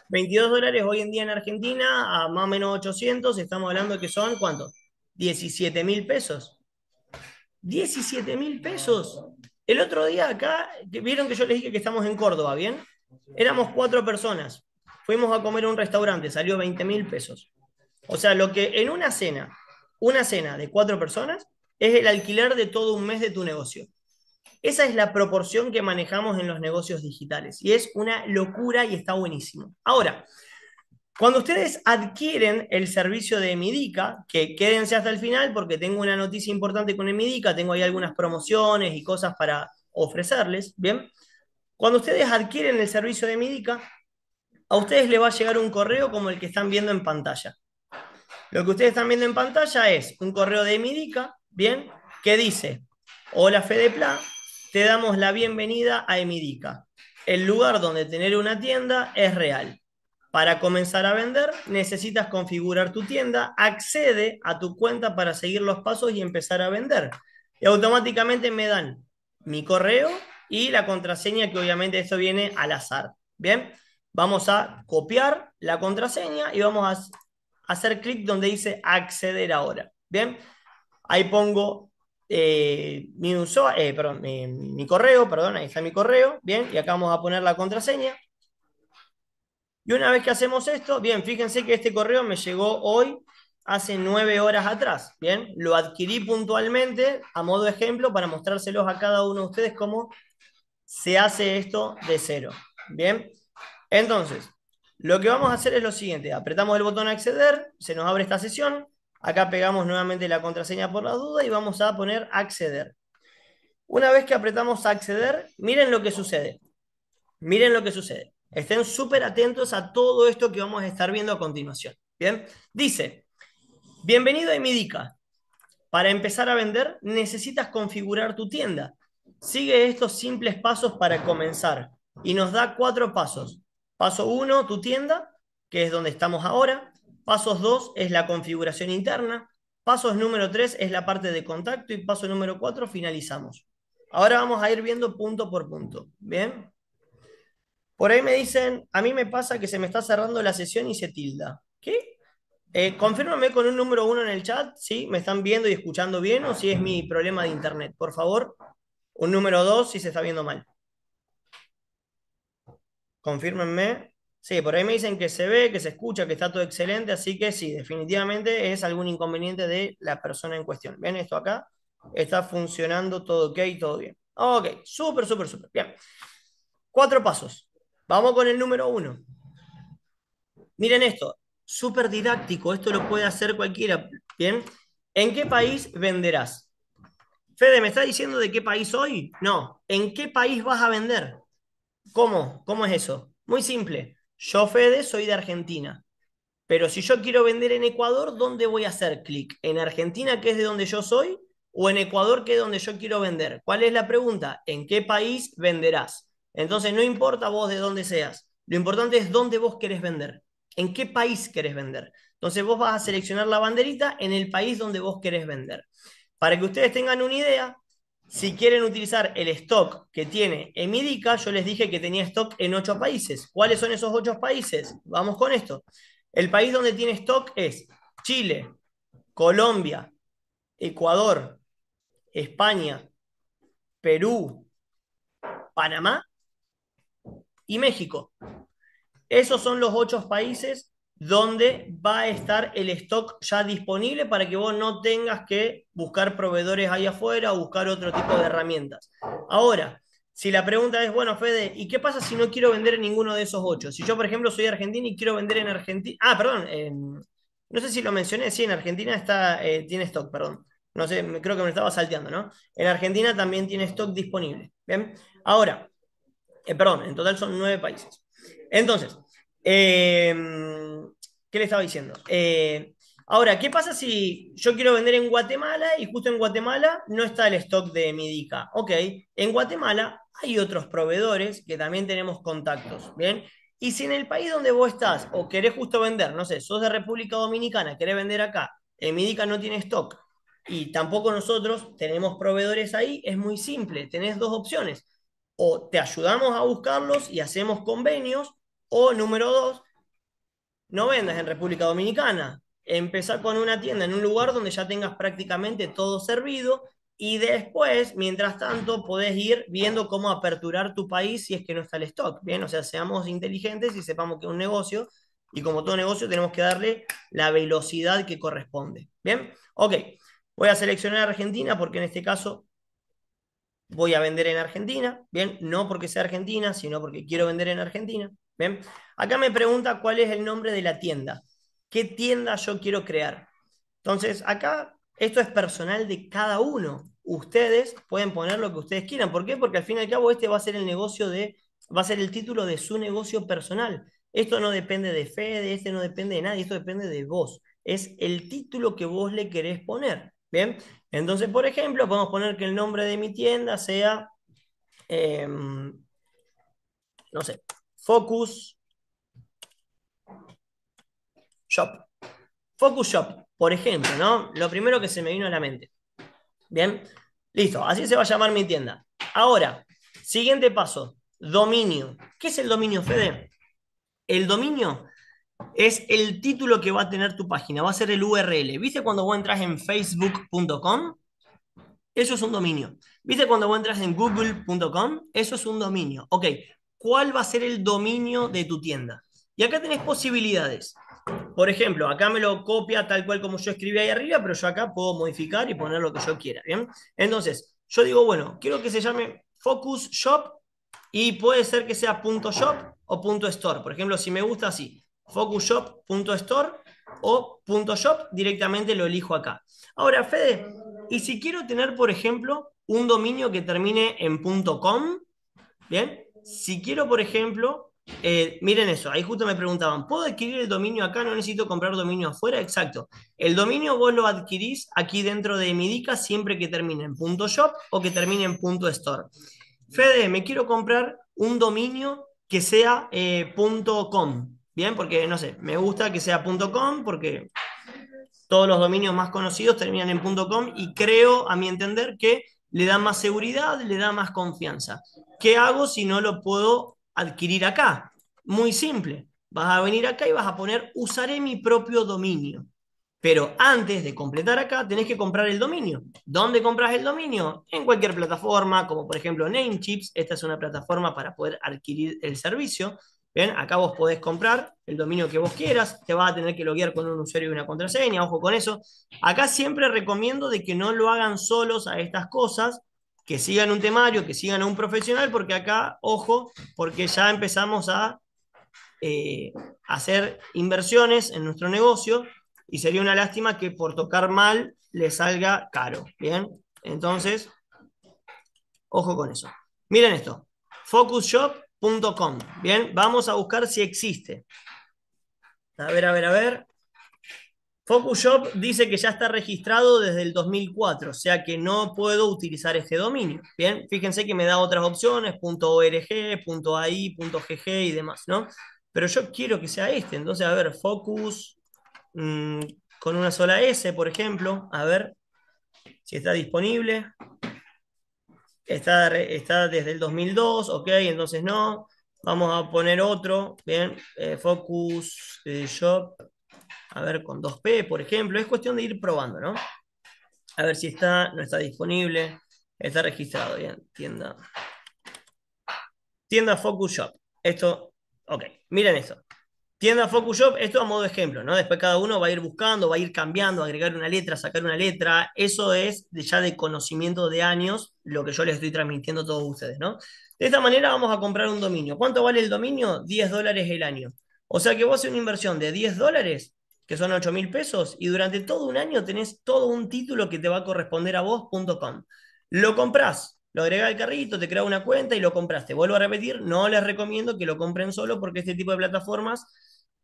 22 dólares hoy en día en Argentina, a más o menos 800, estamos hablando que son, ¿cuánto? 17 mil pesos. 17 mil pesos. El otro día acá, vieron que yo les dije que estamos en Córdoba, ¿bien? Éramos cuatro personas. Fuimos a comer a un restaurante, salió 20 mil pesos. O sea, lo que en una cena una cena de cuatro personas es el alquiler de todo un mes de tu negocio. Esa es la proporción que manejamos en los negocios digitales y es una locura y está buenísimo. Ahora, cuando ustedes adquieren el servicio de Emidica, que quédense hasta el final porque tengo una noticia importante con Emidica, tengo ahí algunas promociones y cosas para ofrecerles, ¿bien? Cuando ustedes adquieren el servicio de Emidica, a ustedes les va a llegar un correo como el que están viendo en pantalla. Lo que ustedes están viendo en pantalla es un correo de Emidica, ¿bien? Que dice, hola Fedepla, te damos la bienvenida a Emidica. El lugar donde tener una tienda es real. Para comenzar a vender, necesitas configurar tu tienda, accede a tu cuenta para seguir los pasos y empezar a vender. Y automáticamente me dan mi correo y la contraseña, que obviamente esto viene al azar. Bien, vamos a copiar la contraseña y vamos a hacer clic donde dice acceder ahora. Bien, ahí pongo eh, mi, eh, mi, mi, correo, perdón, ahí está mi correo, bien, y acá vamos a poner la contraseña. Y una vez que hacemos esto, bien, fíjense que este correo me llegó hoy, hace nueve horas atrás, bien, lo adquirí puntualmente a modo ejemplo para mostrárselos a cada uno de ustedes cómo se hace esto de cero, bien. Entonces, lo que vamos a hacer es lo siguiente, apretamos el botón acceder, se nos abre esta sesión, acá pegamos nuevamente la contraseña por la duda y vamos a poner acceder. Una vez que apretamos acceder, miren lo que sucede. Miren lo que sucede. Estén súper atentos a todo esto que vamos a estar viendo a continuación. Bien, dice, bienvenido a Emidica. Para empezar a vender necesitas configurar tu tienda. Sigue estos simples pasos para comenzar y nos da cuatro pasos. Paso 1, tu tienda, que es donde estamos ahora. Pasos 2 es la configuración interna. Pasos número 3 es la parte de contacto y paso número 4 finalizamos. Ahora vamos a ir viendo punto por punto. ¿Bien? Por ahí me dicen, a mí me pasa que se me está cerrando la sesión y se tilda. ¿Qué? Eh, confírmame con un número 1 en el chat, si me están viendo y escuchando bien o si es mi problema de internet. Por favor, un número 2 si se está viendo mal confírmenme. Sí, por ahí me dicen que se ve, que se escucha, que está todo excelente, así que sí, definitivamente es algún inconveniente de la persona en cuestión. ¿Ven esto acá? Está funcionando todo ok, todo bien. Ok, súper, súper, súper. Bien. Cuatro pasos. Vamos con el número uno. Miren esto, súper didáctico, esto lo puede hacer cualquiera. Bien. ¿En qué país venderás? Fede, ¿me está diciendo de qué país hoy? No. ¿En qué país vas a vender? ¿Cómo? ¿Cómo es eso? Muy simple. Yo, Fede, soy de Argentina. Pero si yo quiero vender en Ecuador, ¿dónde voy a hacer clic? ¿En Argentina, que es de donde yo soy? ¿O en Ecuador, que es donde yo quiero vender? ¿Cuál es la pregunta? ¿En qué país venderás? Entonces, no importa vos de dónde seas. Lo importante es dónde vos querés vender. ¿En qué país querés vender? Entonces, vos vas a seleccionar la banderita en el país donde vos querés vender. Para que ustedes tengan una idea, si quieren utilizar el stock que tiene Emidica, yo les dije que tenía stock en ocho países. ¿Cuáles son esos ocho países? Vamos con esto. El país donde tiene stock es Chile, Colombia, Ecuador, España, Perú, Panamá y México. Esos son los ocho países Dónde va a estar el stock ya disponible para que vos no tengas que buscar proveedores ahí afuera o buscar otro tipo de herramientas. Ahora, si la pregunta es, bueno, Fede, ¿y qué pasa si no quiero vender en ninguno de esos ocho? Si yo, por ejemplo, soy argentino y quiero vender en Argentina. Ah, perdón, no sé si lo mencioné, sí, en Argentina está, eh, tiene stock, perdón. No sé, creo que me estaba salteando, ¿no? En Argentina también tiene stock disponible. Bien, ahora, eh, perdón, en total son nueve países. Entonces, eh, ¿Qué le estaba diciendo? Eh, ahora, ¿qué pasa si yo quiero vender en Guatemala y justo en Guatemala no está el stock de Midica? Ok, en Guatemala hay otros proveedores que también tenemos contactos, ¿bien? Y si en el país donde vos estás o querés justo vender, no sé, sos de República Dominicana, querés vender acá, en eh, Midica no tiene stock y tampoco nosotros tenemos proveedores ahí, es muy simple, tenés dos opciones. O te ayudamos a buscarlos y hacemos convenios, o número dos, no vendas en República Dominicana. Empezar con una tienda en un lugar donde ya tengas prácticamente todo servido y después, mientras tanto, podés ir viendo cómo aperturar tu país si es que no está el stock. Bien, o sea, seamos inteligentes y sepamos que es un negocio y como todo negocio tenemos que darle la velocidad que corresponde. Bien, ok. Voy a seleccionar Argentina porque en este caso voy a vender en Argentina. Bien, no porque sea Argentina, sino porque quiero vender en Argentina. Bien, Acá me pregunta cuál es el nombre de la tienda. ¿Qué tienda yo quiero crear? Entonces, acá esto es personal de cada uno. Ustedes pueden poner lo que ustedes quieran. ¿Por qué? Porque al fin y al cabo este va a ser el negocio de, va a ser el título de su negocio personal. Esto no depende de Fede, este no depende de nadie, esto depende de vos. Es el título que vos le querés poner. Bien, entonces, por ejemplo, podemos poner que el nombre de mi tienda sea, em, no sé, Focus Shop. Focus Shop, por ejemplo, ¿no? Lo primero que se me vino a la mente. Bien, listo, así se va a llamar mi tienda. Ahora, siguiente paso, dominio. ¿Qué es el dominio, Fede? El dominio es el título que va a tener tu página, va a ser el URL. ¿Viste cuando vos entras en facebook.com? Eso es un dominio. ¿Viste cuando vos entras en google.com? Eso es un dominio. Ok, ¿cuál va a ser el dominio de tu tienda? Y acá tenés posibilidades. Por ejemplo, acá me lo copia tal cual como yo escribí ahí arriba, pero yo acá puedo modificar y poner lo que yo quiera, ¿bien? Entonces, yo digo, bueno, quiero que se llame Focus Shop y puede ser que sea .shop o .store. Por ejemplo, si me gusta así, Focus o punto .shop, directamente lo elijo acá. Ahora, Fede, ¿y si quiero tener, por ejemplo, un dominio que termine en .com? ¿Bien? Si quiero, por ejemplo, eh, miren eso, ahí justo me preguntaban, ¿puedo adquirir el dominio acá? ¿No necesito comprar dominio afuera? Exacto. El dominio vos lo adquirís aquí dentro de dica siempre que termine en .shop o que termine en .store. Fede, me quiero comprar un dominio que sea eh, .com, ¿bien? Porque, no sé, me gusta que sea .com porque todos los dominios más conocidos terminan en .com y creo, a mi entender, que le da más seguridad, le da más confianza. ¿Qué hago si no lo puedo adquirir acá. Muy simple. Vas a venir acá y vas a poner usaré mi propio dominio. Pero antes de completar acá, tenés que comprar el dominio. ¿Dónde compras el dominio? En cualquier plataforma, como por ejemplo Namechips. Esta es una plataforma para poder adquirir el servicio. Bien, acá vos podés comprar el dominio que vos quieras, te vas a tener que loguear con un usuario y una contraseña, ojo con eso. Acá siempre recomiendo de que no lo hagan solos a estas cosas, que sigan un temario, que sigan a un profesional, porque acá, ojo, porque ya empezamos a eh, hacer inversiones en nuestro negocio y sería una lástima que por tocar mal le salga caro. Bien, entonces, ojo con eso. Miren esto, focusshop.com. Bien, vamos a buscar si existe. A ver, a ver, a ver. Focus Shop dice que ya está registrado desde el 2004, o sea que no puedo utilizar este dominio. Bien, fíjense que me da otras opciones, .org, .ai, .gg y demás, ¿no? Pero yo quiero que sea este, entonces, a ver, Focus mm, con una sola S, por ejemplo, a ver si está disponible. Está, está desde el 2002, ok, entonces no. Vamos a poner otro, bien, eh, Focus eh, Shop a ver, con 2P, por ejemplo. Es cuestión de ir probando, ¿no? A ver si está, no está disponible. Está registrado, bien, tienda. Tienda Focus Shop. Esto, ok, miren esto. Tienda Focus Shop, esto a modo de ejemplo, ¿no? Después cada uno va a ir buscando, va a ir cambiando, agregar una letra, sacar una letra. Eso es de, ya de conocimiento de años lo que yo les estoy transmitiendo a todos ustedes, ¿no? De esta manera vamos a comprar un dominio. ¿Cuánto vale el dominio? 10 dólares el año. O sea que vos haces una inversión de 10 dólares que son 8 mil pesos, y durante todo un año tenés todo un título que te va a corresponder a vos.com. Lo compras, lo agrega al carrito, te crea una cuenta y lo Te Vuelvo a repetir, no les recomiendo que lo compren solo porque este tipo de plataformas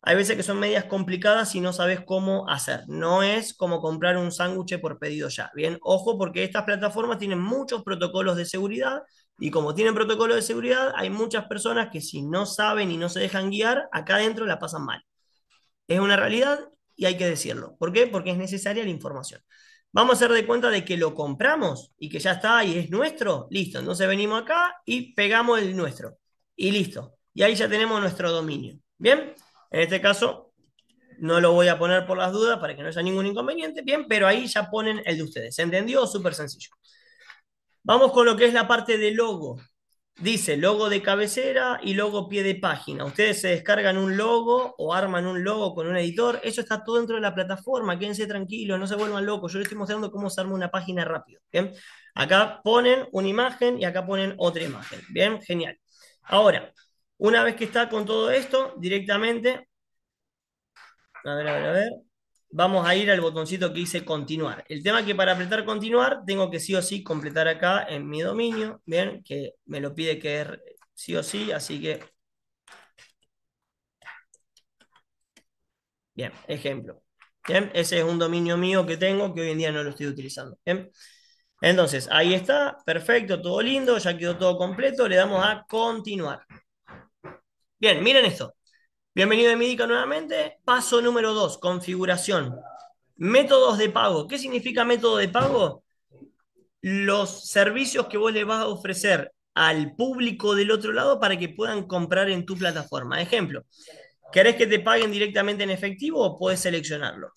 hay veces que son medias complicadas y no sabes cómo hacer. No es como comprar un sándwich por pedido ya. Bien, ojo porque estas plataformas tienen muchos protocolos de seguridad y como tienen protocolos de seguridad, hay muchas personas que si no saben y no se dejan guiar, acá adentro la pasan mal. Es una realidad y hay que decirlo. ¿Por qué? Porque es necesaria la información. Vamos a hacer de cuenta de que lo compramos y que ya está y es nuestro. Listo. Entonces venimos acá y pegamos el nuestro. Y listo. Y ahí ya tenemos nuestro dominio. Bien. En este caso, no lo voy a poner por las dudas para que no haya ningún inconveniente. Bien. Pero ahí ya ponen el de ustedes. ¿Se ¿Entendió? Súper sencillo. Vamos con lo que es la parte de logo. Dice logo de cabecera y logo pie de página. Ustedes se descargan un logo o arman un logo con un editor. Eso está todo dentro de la plataforma. Quédense tranquilos, no se vuelvan locos. Yo les estoy mostrando cómo se arma una página rápido. Acá ponen una imagen y acá ponen otra imagen. Bien, genial. Ahora, una vez que está con todo esto, directamente. A ver, a ver, a ver vamos a ir al botoncito que dice continuar. El tema es que para apretar continuar tengo que sí o sí completar acá en mi dominio, bien, que me lo pide que es sí o sí, así que... Bien, ejemplo. Bien, ese es un dominio mío que tengo que hoy en día no lo estoy utilizando. Entonces, ahí está, perfecto, todo lindo, ya quedó todo completo, le damos a continuar. Bien, miren esto. Bienvenido a Midica nuevamente. Paso número dos, configuración. Métodos de pago. ¿Qué significa método de pago? Los servicios que vos le vas a ofrecer al público del otro lado para que puedan comprar en tu plataforma. Ejemplo, ¿querés que te paguen directamente en efectivo o puedes seleccionarlo?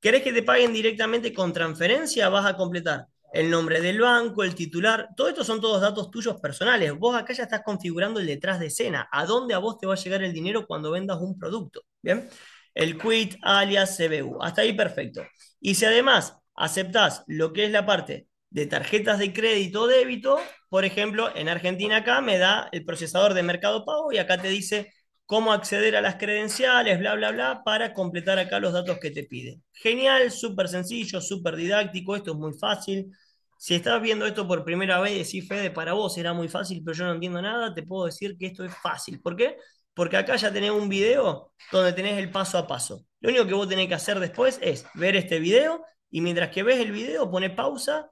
¿Querés que te paguen directamente con transferencia? Vas a completar el nombre del banco, el titular, todo esto son todos datos tuyos personales. Vos acá ya estás configurando el detrás de escena, a dónde a vos te va a llegar el dinero cuando vendas un producto. Bien, el quit alias CBU, hasta ahí perfecto. Y si además aceptás lo que es la parte de tarjetas de crédito o débito, por ejemplo, en Argentina acá me da el procesador de mercado pago y acá te dice cómo acceder a las credenciales, bla, bla, bla, para completar acá los datos que te piden. Genial, súper sencillo, súper didáctico, esto es muy fácil. Si estás viendo esto por primera vez y decís, Fede, para vos era muy fácil, pero yo no entiendo nada, te puedo decir que esto es fácil. ¿Por qué? Porque acá ya tenés un video donde tenés el paso a paso. Lo único que vos tenés que hacer después es ver este video y mientras que ves el video, pone pausa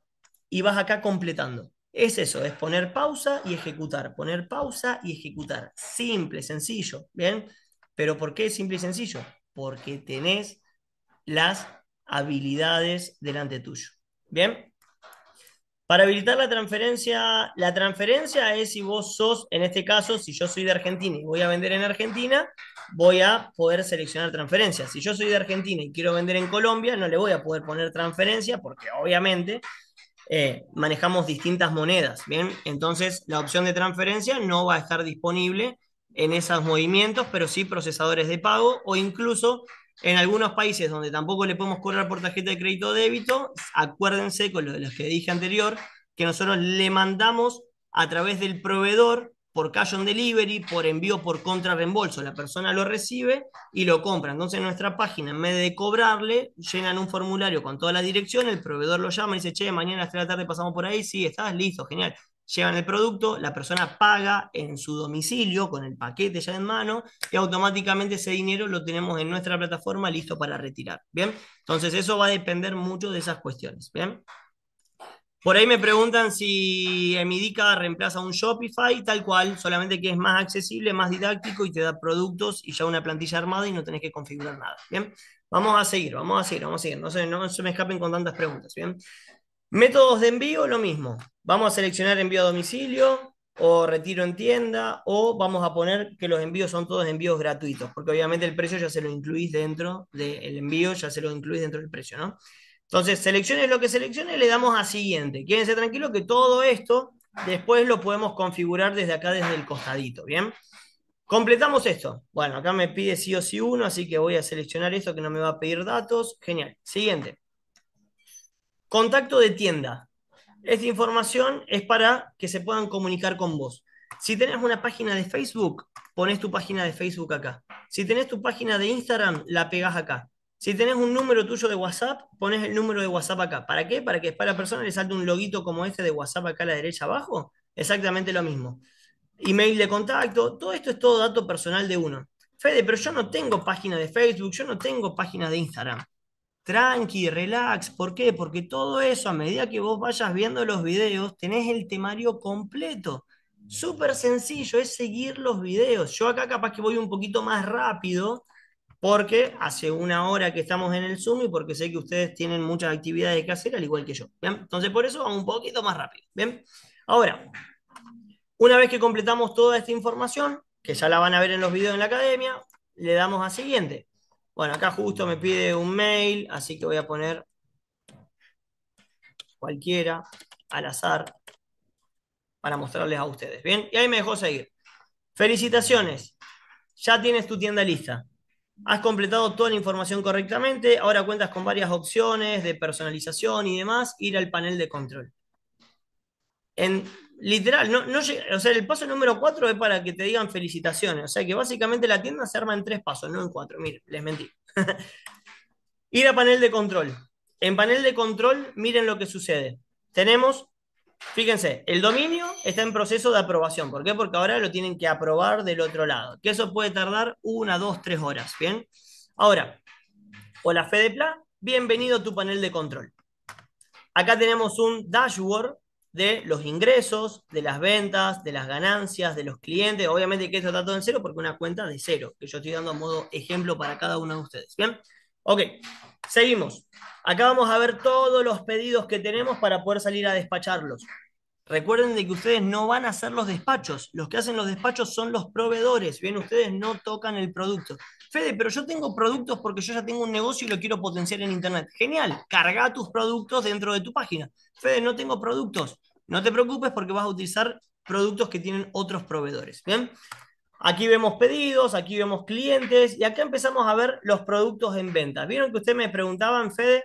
y vas acá completando. Es eso, es poner pausa y ejecutar, poner pausa y ejecutar. Simple, sencillo, ¿bien? Pero ¿por qué es simple y sencillo? Porque tenés las habilidades delante tuyo, ¿bien? Para habilitar la transferencia, la transferencia es si vos sos, en este caso, si yo soy de Argentina y voy a vender en Argentina, voy a poder seleccionar transferencia. Si yo soy de Argentina y quiero vender en Colombia, no le voy a poder poner transferencia porque obviamente eh, manejamos distintas monedas, ¿bien? Entonces, la opción de transferencia no va a estar disponible en esos movimientos, pero sí procesadores de pago o incluso en algunos países donde tampoco le podemos correr por tarjeta de crédito o débito, acuérdense con lo de los que dije anterior, que nosotros le mandamos a través del proveedor por cash on delivery, por envío por reembolso. La persona lo recibe y lo compra. Entonces, en nuestra página, en vez de cobrarle, llenan un formulario con toda la dirección, el proveedor lo llama y dice, che, mañana a las 3 de la tarde pasamos por ahí, sí, estás listo, genial. Llegan el producto, la persona paga en su domicilio con el paquete ya en mano y automáticamente ese dinero lo tenemos en nuestra plataforma listo para retirar. Bien, entonces eso va a depender mucho de esas cuestiones. Bien. Por ahí me preguntan si Emidica reemplaza un Shopify, tal cual, solamente que es más accesible, más didáctico y te da productos y ya una plantilla armada y no tenés que configurar nada. Bien, vamos a seguir, vamos a seguir, vamos a seguir. No se, no se me escapen con tantas preguntas. Bien, métodos de envío, lo mismo. Vamos a seleccionar envío a domicilio o retiro en tienda o vamos a poner que los envíos son todos envíos gratuitos, porque obviamente el precio ya se lo incluís dentro del envío, ya se lo incluís dentro del precio, ¿no? Entonces, selecciones lo que seleccione, le damos a siguiente. Quédense tranquilos que todo esto después lo podemos configurar desde acá, desde el costadito, ¿bien? Completamos esto. Bueno, acá me pide sí o sí uno, así que voy a seleccionar esto que no me va a pedir datos. Genial. Siguiente. Contacto de tienda. Esta información es para que se puedan comunicar con vos. Si tenés una página de Facebook, pones tu página de Facebook acá. Si tenés tu página de Instagram, la pegás acá. Si tenés un número tuyo de WhatsApp, pones el número de WhatsApp acá. ¿Para qué? Para que para la persona le salte un loguito como este de WhatsApp acá a la derecha abajo. Exactamente lo mismo. Email de contacto, todo esto es todo dato personal de uno. Fede, pero yo no tengo página de Facebook, yo no tengo página de Instagram. Tranqui, relax, ¿por qué? Porque todo eso, a medida que vos vayas viendo los videos, tenés el temario completo. Súper sencillo, es seguir los videos. Yo acá capaz que voy un poquito más rápido, porque hace una hora que estamos en el Zoom y porque sé que ustedes tienen muchas actividades que hacer, al igual que yo. Entonces, por eso vamos un poquito más rápido. ¿bien? Ahora, una vez que completamos toda esta información, que ya la van a ver en los videos en la academia, le damos a siguiente. Bueno, acá justo me pide un mail, así que voy a poner cualquiera al azar para mostrarles a ustedes. Bien, y ahí me dejó seguir. Felicitaciones, ya tienes tu tienda lista. Has completado toda la información correctamente, ahora cuentas con varias opciones de personalización y demás, ir al panel de control. En, literal, no, o sea, el paso número 4 es para que te digan felicitaciones, o sea que básicamente la tienda se arma en tres pasos, no en cuatro, miren, les mentí. ir a panel de control. En panel de control, miren lo que sucede. Tenemos Fíjense, el dominio está en proceso de aprobación. ¿Por qué? Porque ahora lo tienen que aprobar del otro lado. Que eso puede tardar una, dos, tres horas. ¿Bien? Ahora, hola Fedepla, bienvenido a tu panel de control. Acá tenemos un dashboard de los ingresos, de las ventas, de las ganancias, de los clientes. Obviamente que esto está todo en cero porque una cuenta de cero, que yo estoy dando a modo ejemplo para cada uno de ustedes. ¿Bien? Ok, seguimos. Acá vamos a ver todos los pedidos que tenemos para poder salir a despacharlos. Recuerden de que ustedes no van a hacer los despachos. Los que hacen los despachos son los proveedores. Bien, ustedes no tocan el producto. Fede, pero yo tengo productos porque yo ya tengo un negocio y lo quiero potenciar en Internet. Genial, carga tus productos dentro de tu página. Fede, no tengo productos. No te preocupes porque vas a utilizar productos que tienen otros proveedores. Bien, aquí vemos pedidos, aquí vemos clientes y acá empezamos a ver los productos en venta. ¿Vieron que ustedes me preguntaban, Fede,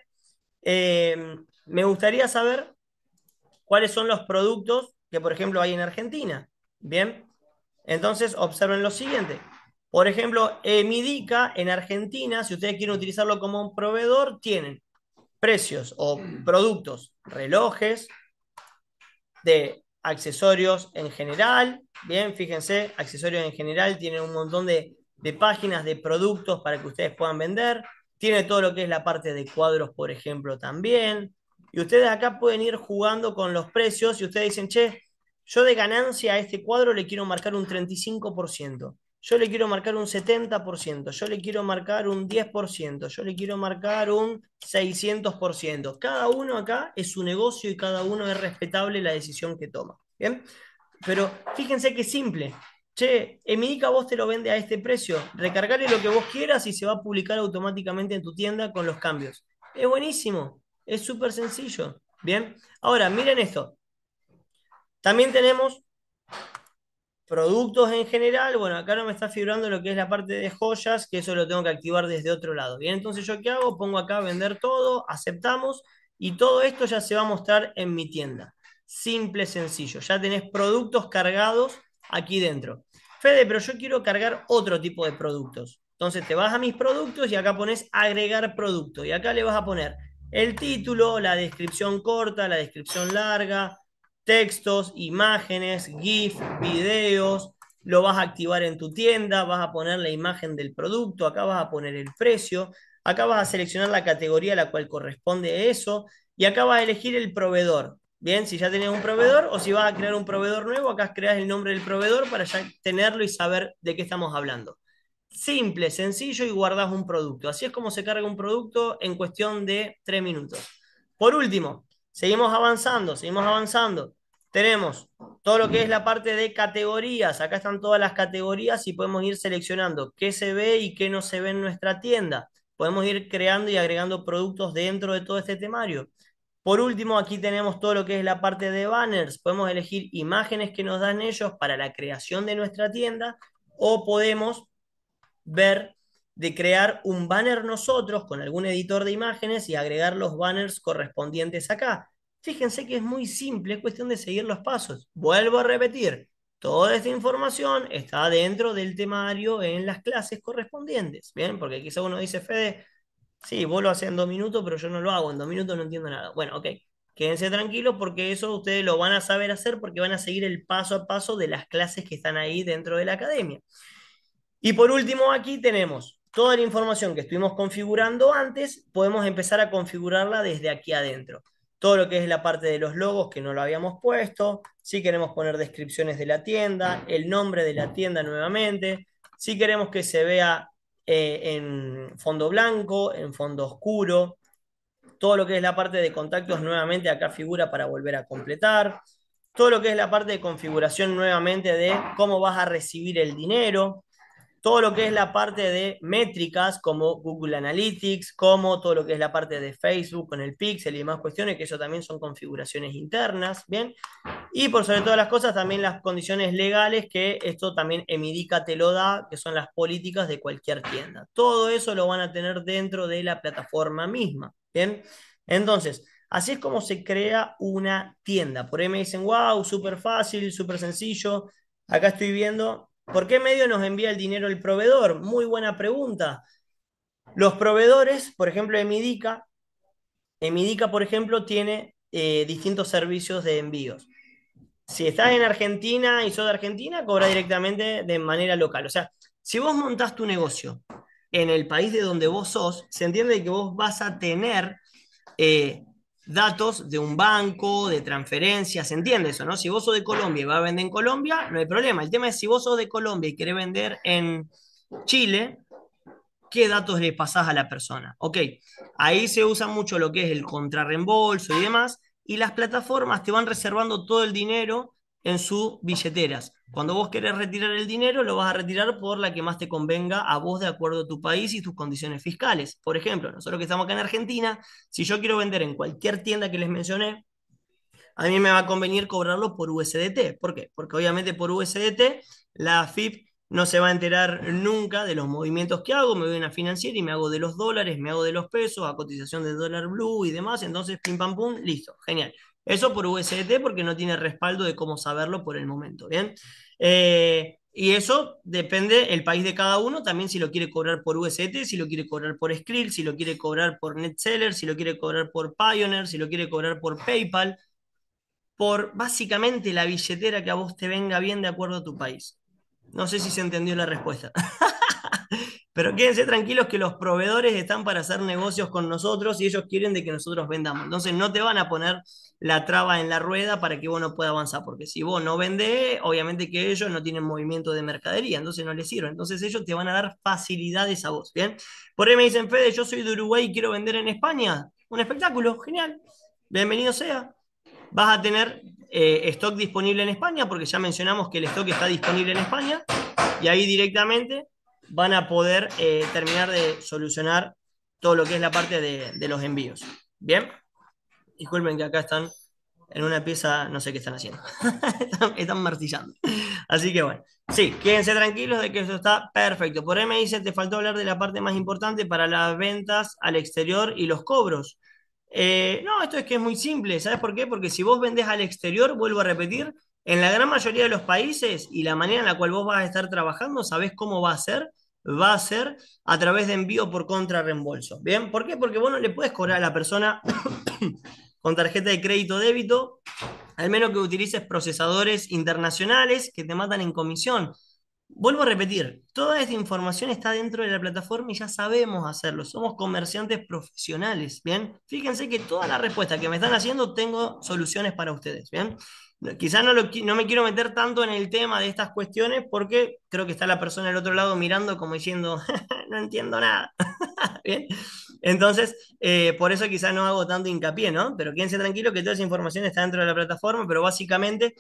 Em, me gustaría saber cuáles son los productos que, por ejemplo, hay en Argentina. Bien, entonces observen lo siguiente. Por ejemplo, eh, Midica en Argentina, si ustedes quieren utilizarlo como un proveedor, tienen precios o mm. productos, relojes, de accesorios en general. Bien, fíjense, accesorios en general tienen un montón de páginas de productos para que ustedes puedan vender. Tiene todo lo que es la parte de cuadros, por ejemplo, también. Y ustedes acá pueden ir jugando con los precios y ustedes dicen, che, yo de ganancia a este cuadro le quiero marcar un 35%, yo le quiero marcar un 70%, yo le quiero marcar un 10%, yo le quiero marcar un 600%. Cada uno acá es su negocio y cada uno es respetable la decisión que toma. ¿bien? Pero fíjense qué simple che, Emidica vos te lo vende a este precio, recargale lo que vos quieras y se va a publicar automáticamente en tu tienda con los cambios. Es buenísimo, es súper sencillo. Bien, ahora miren esto. También tenemos productos en general. Bueno, acá no me está figurando lo que es la parte de joyas, que eso lo tengo que activar desde otro lado. Bien, entonces yo qué hago? Pongo acá vender todo, aceptamos y todo esto ya se va a mostrar en mi tienda. Simple, sencillo. Ya tenés productos cargados aquí dentro. Fede, pero yo quiero cargar otro tipo de productos. Entonces te vas a mis productos y acá pones agregar producto. Y acá le vas a poner el título, la descripción corta, la descripción larga, textos, imágenes, GIF, videos. Lo vas a activar en tu tienda, vas a poner la imagen del producto, acá vas a poner el precio, acá vas a seleccionar la categoría a la cual corresponde eso y acá vas a elegir el proveedor. Bien, si ya tenés un proveedor o si vas a crear un proveedor nuevo, acá creas el nombre del proveedor para ya tenerlo y saber de qué estamos hablando. Simple, sencillo y guardas un producto. Así es como se carga un producto en cuestión de tres minutos. Por último, seguimos avanzando, seguimos avanzando. Tenemos todo lo que es la parte de categorías. Acá están todas las categorías y podemos ir seleccionando qué se ve y qué no se ve en nuestra tienda. Podemos ir creando y agregando productos dentro de todo este temario. Por último, aquí tenemos todo lo que es la parte de banners. Podemos elegir imágenes que nos dan ellos para la creación de nuestra tienda o podemos ver de crear un banner nosotros con algún editor de imágenes y agregar los banners correspondientes acá. Fíjense que es muy simple, es cuestión de seguir los pasos. Vuelvo a repetir, toda esta información está dentro del temario en las clases correspondientes. Bien, porque quizá uno dice, Fede, Sí, vos lo hacés en dos minutos, pero yo no lo hago, en dos minutos no entiendo nada. Bueno, ok, quédense tranquilos porque eso ustedes lo van a saber hacer porque van a seguir el paso a paso de las clases que están ahí dentro de la academia. Y por último, aquí tenemos toda la información que estuvimos configurando antes, podemos empezar a configurarla desde aquí adentro. Todo lo que es la parte de los logos que no lo habíamos puesto, si queremos poner descripciones de la tienda, el nombre de la tienda nuevamente, si queremos que se vea eh, en fondo blanco, en fondo oscuro, todo lo que es la parte de contactos nuevamente acá figura para volver a completar, todo lo que es la parte de configuración nuevamente de cómo vas a recibir el dinero, todo lo que es la parte de métricas como Google Analytics, como todo lo que es la parte de Facebook con el pixel y demás cuestiones, que eso también son configuraciones internas, ¿bien? Y por sobre todas las cosas también las condiciones legales que esto también Emidica te lo da, que son las políticas de cualquier tienda. Todo eso lo van a tener dentro de la plataforma misma, ¿bien? Entonces, así es como se crea una tienda. Por ahí me dicen, wow, súper fácil, súper sencillo. Acá estoy viendo ¿Por qué medio nos envía el dinero el proveedor? Muy buena pregunta. Los proveedores, por ejemplo, Emidica, Emidica, por ejemplo, tiene eh, distintos servicios de envíos. Si estás en Argentina y sos de Argentina, cobra directamente de manera local. O sea, si vos montás tu negocio en el país de donde vos sos, se entiende que vos vas a tener eh, datos de un banco, de transferencias, ¿entiendes eso, no? Si vos sos de Colombia y vas a vender en Colombia, no hay problema. El tema es si vos sos de Colombia y querés vender en Chile, ¿qué datos le pasás a la persona? Ok, ahí se usa mucho lo que es el contrarreembolso y demás, y las plataformas te van reservando todo el dinero en sus billeteras. Cuando vos querés retirar el dinero, lo vas a retirar por la que más te convenga a vos de acuerdo a tu país y tus condiciones fiscales. Por ejemplo, nosotros que estamos acá en Argentina, si yo quiero vender en cualquier tienda que les mencioné, a mí me va a convenir cobrarlo por USDT. ¿Por qué? Porque obviamente por USDT la FIP no se va a enterar nunca de los movimientos que hago, me voy a una financiera y me hago de los dólares, me hago de los pesos, a cotización de dólar blue y demás, entonces pim pam pum, listo, genial. Eso por USD porque no tiene respaldo de cómo saberlo por el momento, ¿bien? Eh, y eso depende el país de cada uno, también si lo quiere cobrar por USDT, si lo quiere cobrar por Skrill, si lo quiere cobrar por NetSeller, si lo quiere cobrar por Pioneer, si lo quiere cobrar por PayPal, por básicamente la billetera que a vos te venga bien de acuerdo a tu país. No sé si se entendió la respuesta. Pero mm. quédense tranquilos que los proveedores están para hacer negocios con nosotros y ellos quieren de que nosotros vendamos. Entonces no te van a poner la traba en la rueda para que vos no puedas avanzar, porque si vos no vendés, obviamente que ellos no tienen movimiento de mercadería, entonces no les sirve. Entonces ellos te van a dar facilidades a vos, ¿bien? Por ahí me dicen, Fede, yo soy de Uruguay y quiero vender en España. Un espectáculo, genial. Bienvenido sea. Vas a tener eh, stock disponible en España, porque ya mencionamos que el stock está disponible en España, y ahí directamente van a poder eh, terminar de solucionar todo lo que es la parte de, los envíos. Bien, disculpen que acá están en una pieza, no sé qué están haciendo. están, martillando. Así que bueno, sí, quédense tranquilos de que eso está perfecto. Por ahí me dice, te faltó hablar de la parte más importante para las ventas al exterior y los cobros. Eh, no, esto es que es muy simple. ¿Sabes por qué? Porque si vos vendés al exterior, vuelvo a repetir, en la gran mayoría de los países y la manera en la cual vos vas a estar trabajando, sabés cómo va a ser va a ser a través de envío por contrarreembolso. ¿Bien? ¿Por qué? Porque vos no le puedes cobrar a la persona con tarjeta de crédito débito, al menos que utilices procesadores internacionales que te matan en comisión. Vuelvo a repetir, toda esta información está dentro de la plataforma y ya sabemos hacerlo. Somos comerciantes profesionales, ¿bien? Fíjense que toda la respuesta que me están haciendo tengo soluciones para ustedes, ¿bien? Quizás no, no me quiero meter tanto en el tema de estas cuestiones porque creo que está la persona del otro lado mirando como diciendo, no entiendo nada. Entonces, eh, por eso quizás no hago tanto hincapié, ¿no? Pero quédense tranquilos que toda esa información está dentro de la plataforma, pero básicamente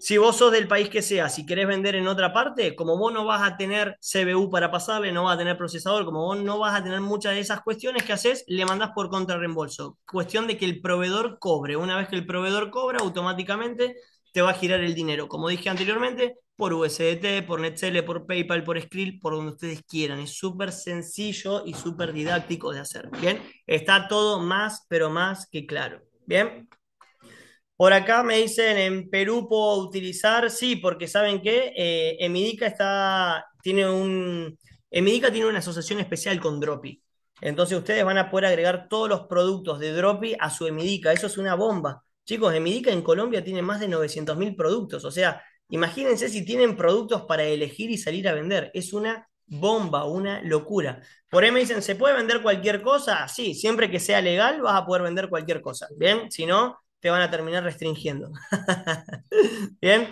si vos sos del país que sea, si querés vender en otra parte, como vos no vas a tener CBU para pasarle, no vas a tener procesador, como vos no vas a tener muchas de esas cuestiones que haces, le mandás por contrarreembolso. Cuestión de que el proveedor cobre. Una vez que el proveedor cobra, automáticamente te va a girar el dinero. Como dije anteriormente, por USDT, por Netzelle, por PayPal, por Skrill, por donde ustedes quieran. Es súper sencillo y súper didáctico de hacer. Bien, está todo más, pero más que claro. Bien. Por acá me dicen, ¿en Perú puedo utilizar? Sí, porque ¿saben qué? Emidica eh, está, tiene un, Emidica tiene una asociación especial con Dropi. Entonces ustedes van a poder agregar todos los productos de Dropi a su Emidica. Eso es una bomba. Chicos, Emidica en Colombia tiene más de 900.000 productos. O sea, imagínense si tienen productos para elegir y salir a vender. Es una bomba, una locura. Por ahí me dicen, ¿se puede vender cualquier cosa? Sí, siempre que sea legal vas a poder vender cualquier cosa. Bien, si no, te van a terminar restringiendo. Bien.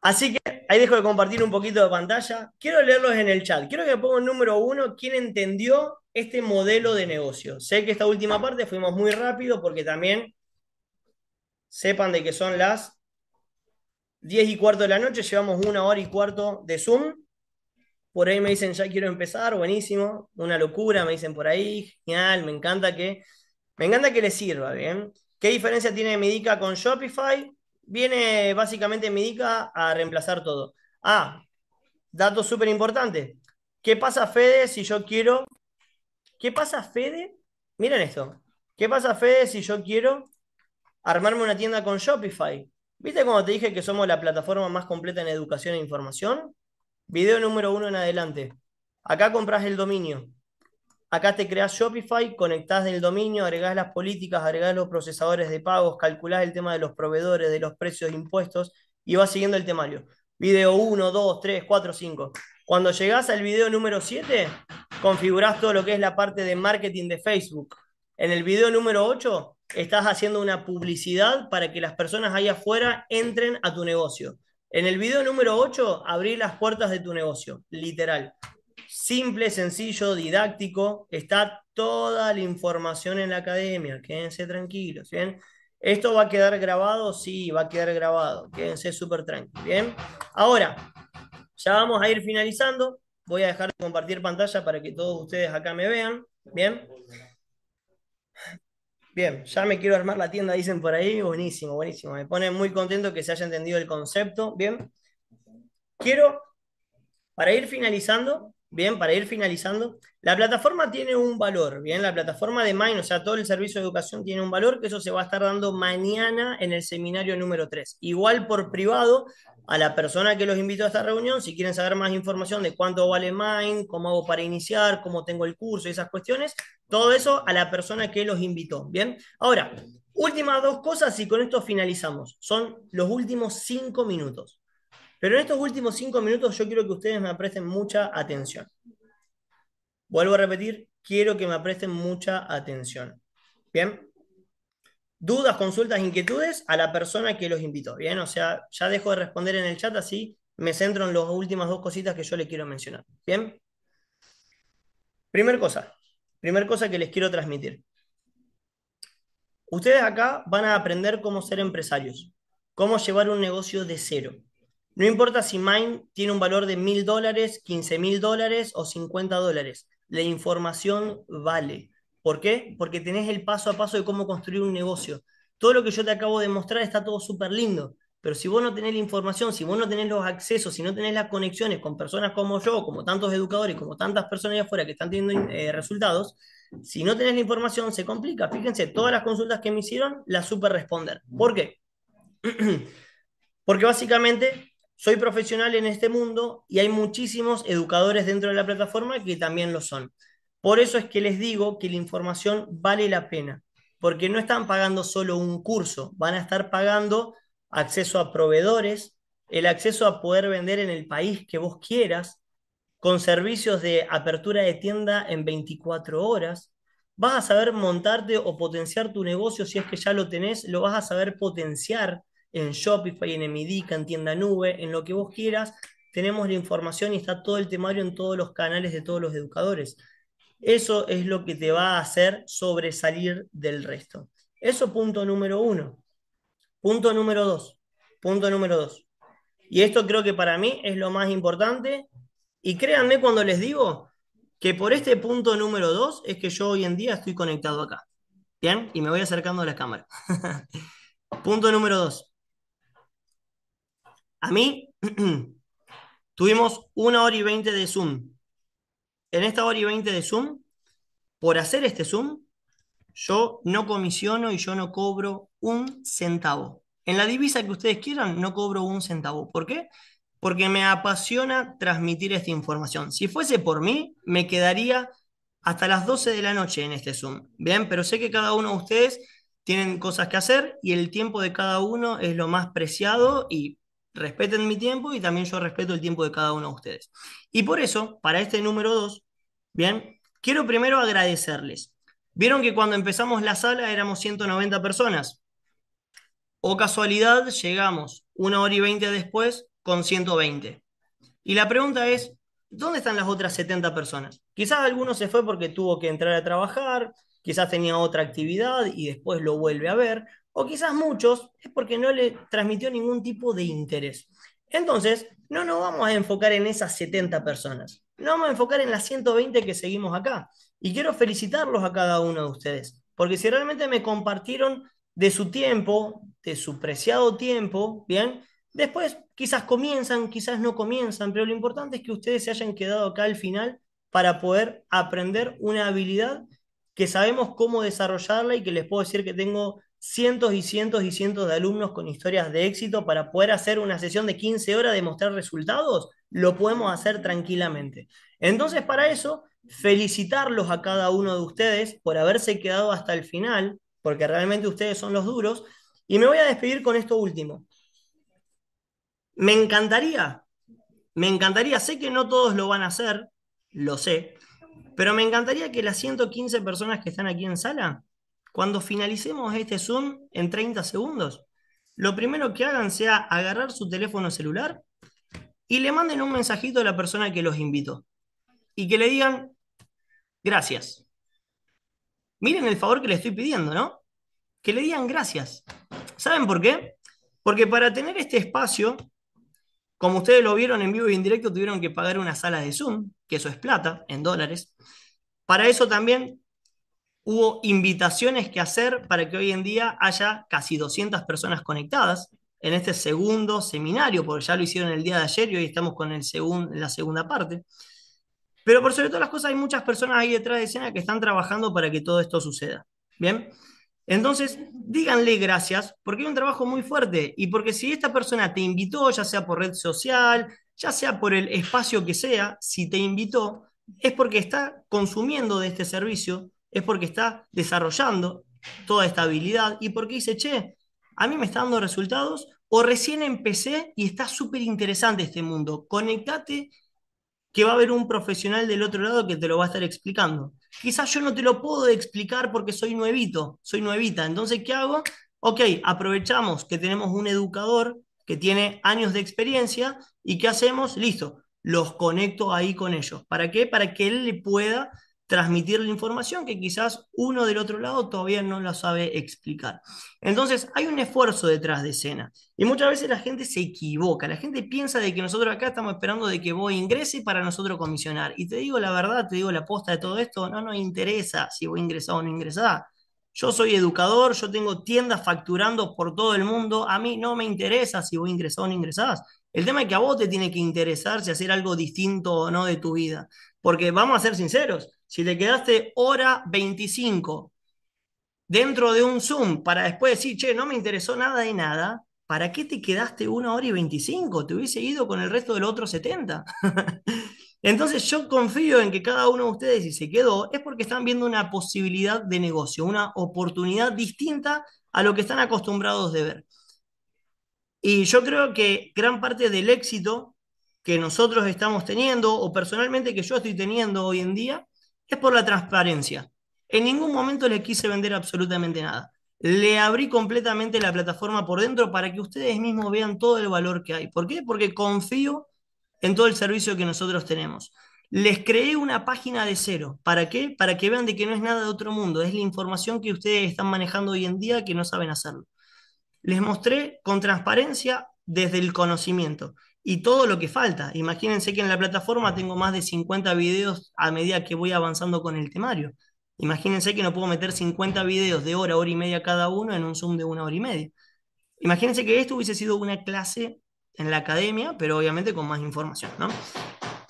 Así que ahí dejo de compartir un poquito de pantalla. Quiero leerlos en el chat. Quiero que pongan número uno quién entendió este modelo de negocio. Sé que esta última parte fuimos muy rápido porque también sepan de que son las 10 y cuarto de la noche, llevamos una hora y cuarto de Zoom. Por ahí me dicen, ya quiero empezar, buenísimo, una locura, me dicen por ahí, genial, me encanta que, me encanta que les sirva, ¿bien? ¿Qué diferencia tiene Medica con Shopify? Viene básicamente Medica a reemplazar todo. Ah, dato súper importante. ¿Qué pasa, Fede, si yo quiero... ¿Qué pasa, Fede? Miren esto. ¿Qué pasa, Fede, si yo quiero armarme una tienda con Shopify? ¿Viste cuando te dije que somos la plataforma más completa en educación e información? Video número uno en adelante. Acá compras el dominio. Acá te creas Shopify, conectás el dominio, agregás las políticas, agregás los procesadores de pagos, calculás el tema de los proveedores, de los precios de impuestos y vas siguiendo el temario. Video 1, 2, 3, 4, 5. Cuando llegás al video número 7, configurás todo lo que es la parte de marketing de Facebook. En el video número 8, estás haciendo una publicidad para que las personas allá afuera entren a tu negocio. En el video número 8, abrí las puertas de tu negocio, literal simple, sencillo, didáctico, está toda la información en la academia, quédense tranquilos, ¿bien? ¿Esto va a quedar grabado? Sí, va a quedar grabado, quédense súper tranquilos, ¿bien? Ahora, ya vamos a ir finalizando, voy a dejar de compartir pantalla para que todos ustedes acá me vean, ¿bien? Bien, ya me quiero armar la tienda, dicen por ahí, buenísimo, buenísimo, me pone muy contento que se haya entendido el concepto, ¿bien? Quiero, para ir finalizando, Bien, para ir finalizando, la plataforma tiene un valor, bien, la plataforma de Mind, o sea, todo el servicio de educación tiene un valor, que eso se va a estar dando mañana en el seminario número 3. Igual por privado, a la persona que los invitó a esta reunión, si quieren saber más información de cuánto vale Mind, cómo hago para iniciar, cómo tengo el curso y esas cuestiones, todo eso a la persona que los invitó, bien. Ahora, últimas dos cosas y con esto finalizamos. Son los últimos cinco minutos. Pero en estos últimos cinco minutos yo quiero que ustedes me presten mucha atención. Vuelvo a repetir, quiero que me presten mucha atención. Bien. Dudas, consultas, inquietudes a la persona que los invitó. Bien, o sea, ya dejo de responder en el chat así me centro en las últimas dos cositas que yo les quiero mencionar. Bien. Primer cosa, primer cosa que les quiero transmitir. Ustedes acá van a aprender cómo ser empresarios, cómo llevar un negocio de cero. No importa si Mine tiene un valor de mil dólares, quince mil dólares o 50 dólares. La información vale. ¿Por qué? Porque tenés el paso a paso de cómo construir un negocio. Todo lo que yo te acabo de mostrar está todo súper lindo, pero si vos no tenés la información, si vos no tenés los accesos, si no tenés las conexiones con personas como yo, como tantos educadores, como tantas personas allá afuera que están teniendo eh, resultados, si no tenés la información se complica. Fíjense, todas las consultas que me hicieron las super responder. ¿Por qué? Porque básicamente soy profesional en este mundo y hay muchísimos educadores dentro de la plataforma que también lo son. Por eso es que les digo que la información vale la pena, porque no están pagando solo un curso, van a estar pagando acceso a proveedores, el acceso a poder vender en el país que vos quieras, con servicios de apertura de tienda en 24 horas. Vas a saber montarte o potenciar tu negocio si es que ya lo tenés, lo vas a saber potenciar en Shopify, en Emidica, en Tienda Nube, en lo que vos quieras, tenemos la información y está todo el temario en todos los canales de todos los educadores. Eso es lo que te va a hacer sobresalir del resto. Eso punto número uno. Punto número dos. Punto número dos. Y esto creo que para mí es lo más importante. Y créanme cuando les digo que por este punto número dos es que yo hoy en día estoy conectado acá. Bien, y me voy acercando a la cámara. punto número dos. A mí tuvimos una hora y veinte de Zoom. En esta hora y veinte de Zoom, por hacer este Zoom, yo no comisiono y yo no cobro un centavo. En la divisa que ustedes quieran, no cobro un centavo. ¿Por qué? Porque me apasiona transmitir esta información. Si fuese por mí, me quedaría hasta las 12 de la noche en este Zoom. Bien, pero sé que cada uno de ustedes tienen cosas que hacer y el tiempo de cada uno es lo más preciado y respeten mi tiempo y también yo respeto el tiempo de cada uno de ustedes. Y por eso, para este número 2, bien, quiero primero agradecerles. Vieron que cuando empezamos la sala éramos 190 personas. O casualidad, llegamos una hora y veinte después con 120. Y la pregunta es, ¿dónde están las otras 70 personas? Quizás alguno se fue porque tuvo que entrar a trabajar, quizás tenía otra actividad y después lo vuelve a ver, o quizás muchos, es porque no le transmitió ningún tipo de interés. Entonces, no nos vamos a enfocar en esas 70 personas, no vamos a enfocar en las 120 que seguimos acá. Y quiero felicitarlos a cada uno de ustedes, porque si realmente me compartieron de su tiempo, de su preciado tiempo, ¿bien? Después quizás comienzan, quizás no comienzan, pero lo importante es que ustedes se hayan quedado acá al final para poder aprender una habilidad que sabemos cómo desarrollarla y que les puedo decir que tengo cientos y cientos y cientos de alumnos con historias de éxito para poder hacer una sesión de 15 horas de mostrar resultados, lo podemos hacer tranquilamente. Entonces, para eso, felicitarlos a cada uno de ustedes por haberse quedado hasta el final, porque realmente ustedes son los duros, y me voy a despedir con esto último. Me encantaría, me encantaría, sé que no todos lo van a hacer, lo sé, pero me encantaría que las 115 personas que están aquí en sala cuando finalicemos este Zoom en 30 segundos, lo primero que hagan sea agarrar su teléfono celular y le manden un mensajito a la persona que los invitó y que le digan, gracias. Miren el favor que le estoy pidiendo, ¿no? Que le digan gracias. ¿Saben por qué? Porque para tener este espacio, como ustedes lo vieron en vivo y en directo, tuvieron que pagar una sala de Zoom, que eso es plata, en dólares. Para eso también hubo invitaciones que hacer para que hoy en día haya casi 200 personas conectadas en este segundo seminario, porque ya lo hicieron el día de ayer y hoy estamos con el la segunda parte. Pero por sobre todas las cosas hay muchas personas ahí detrás de escena que están trabajando para que todo esto suceda. Bien, entonces díganle gracias porque hay un trabajo muy fuerte y porque si esta persona te invitó, ya sea por red social, ya sea por el espacio que sea, si te invitó, es porque está consumiendo de este servicio, es porque está desarrollando toda esta habilidad y porque dice, che, a mí me está dando resultados o recién empecé y está súper interesante este mundo. Conectate que va a haber un profesional del otro lado que te lo va a estar explicando. Quizás yo no te lo puedo explicar porque soy nuevito, soy nuevita. Entonces, ¿qué hago? Ok, aprovechamos que tenemos un educador que tiene años de experiencia y ¿qué hacemos? Listo, los conecto ahí con ellos. ¿Para qué? Para que él le pueda transmitir la información que quizás uno del otro lado todavía no la sabe explicar. Entonces, hay un esfuerzo detrás de escena y muchas veces la gente se equivoca, la gente piensa de que nosotros acá estamos esperando de que vos ingrese para nosotros comisionar. Y te digo la verdad, te digo la posta de todo esto, no nos interesa si vos ingresás o no ingresás. Yo soy educador, yo tengo tiendas facturando por todo el mundo, a mí no me interesa si vos ingresás o no ingresás. El tema es que a vos te tiene que interesar si hacer algo distinto o no de tu vida. Porque vamos a ser sinceros, si te quedaste hora 25 dentro de un Zoom para después decir, che, no me interesó nada de nada, ¿para qué te quedaste una hora y 25? Te hubiese ido con el resto del otro 70. Entonces yo confío en que cada uno de ustedes, si se quedó, es porque están viendo una posibilidad de negocio, una oportunidad distinta a lo que están acostumbrados de ver. Y yo creo que gran parte del éxito que nosotros estamos teniendo, o personalmente que yo estoy teniendo hoy en día, es por la transparencia. En ningún momento le quise vender absolutamente nada. Le abrí completamente la plataforma por dentro para que ustedes mismos vean todo el valor que hay. ¿Por qué? Porque confío en todo el servicio que nosotros tenemos. Les creé una página de cero. ¿Para qué? Para que vean de que no es nada de otro mundo. Es la información que ustedes están manejando hoy en día que no saben hacerlo. Les mostré con transparencia desde el conocimiento y todo lo que falta. Imagínense que en la plataforma tengo más de 50 videos a medida que voy avanzando con el temario. Imagínense que no puedo meter 50 videos de hora, hora y media cada uno en un Zoom de una hora y media. Imagínense que esto hubiese sido una clase en la academia, pero obviamente con más información, ¿no?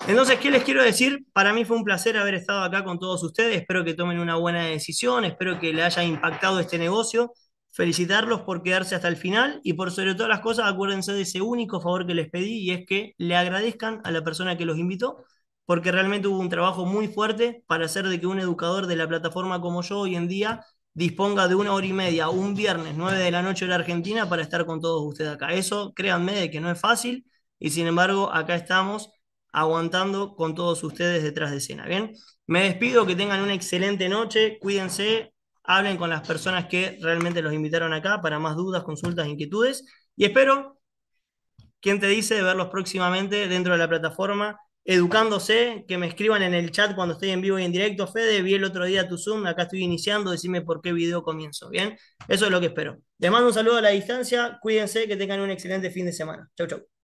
Entonces, ¿qué les quiero decir? Para mí fue un placer haber estado acá con todos ustedes. Espero que tomen una buena decisión, espero que le haya impactado este negocio felicitarlos por quedarse hasta el final y por sobre todas las cosas acuérdense de ese único favor que les pedí y es que le agradezcan a la persona que los invitó porque realmente hubo un trabajo muy fuerte para hacer de que un educador de la plataforma como yo hoy en día disponga de una hora y media un viernes 9 de la noche en la Argentina para estar con todos ustedes acá. Eso créanme de que no es fácil y sin embargo acá estamos aguantando con todos ustedes detrás de escena. Bien, me despido, que tengan una excelente noche, cuídense, hablen con las personas que realmente los invitaron acá para más dudas, consultas, inquietudes. Y espero, ¿quién te dice, verlos próximamente dentro de la plataforma, educándose, que me escriban en el chat cuando estoy en vivo y en directo. Fede, vi el otro día tu Zoom, acá estoy iniciando, decime por qué video comienzo. Bien, eso es lo que espero. Les mando un saludo a la distancia, cuídense, que tengan un excelente fin de semana. Chau, chau.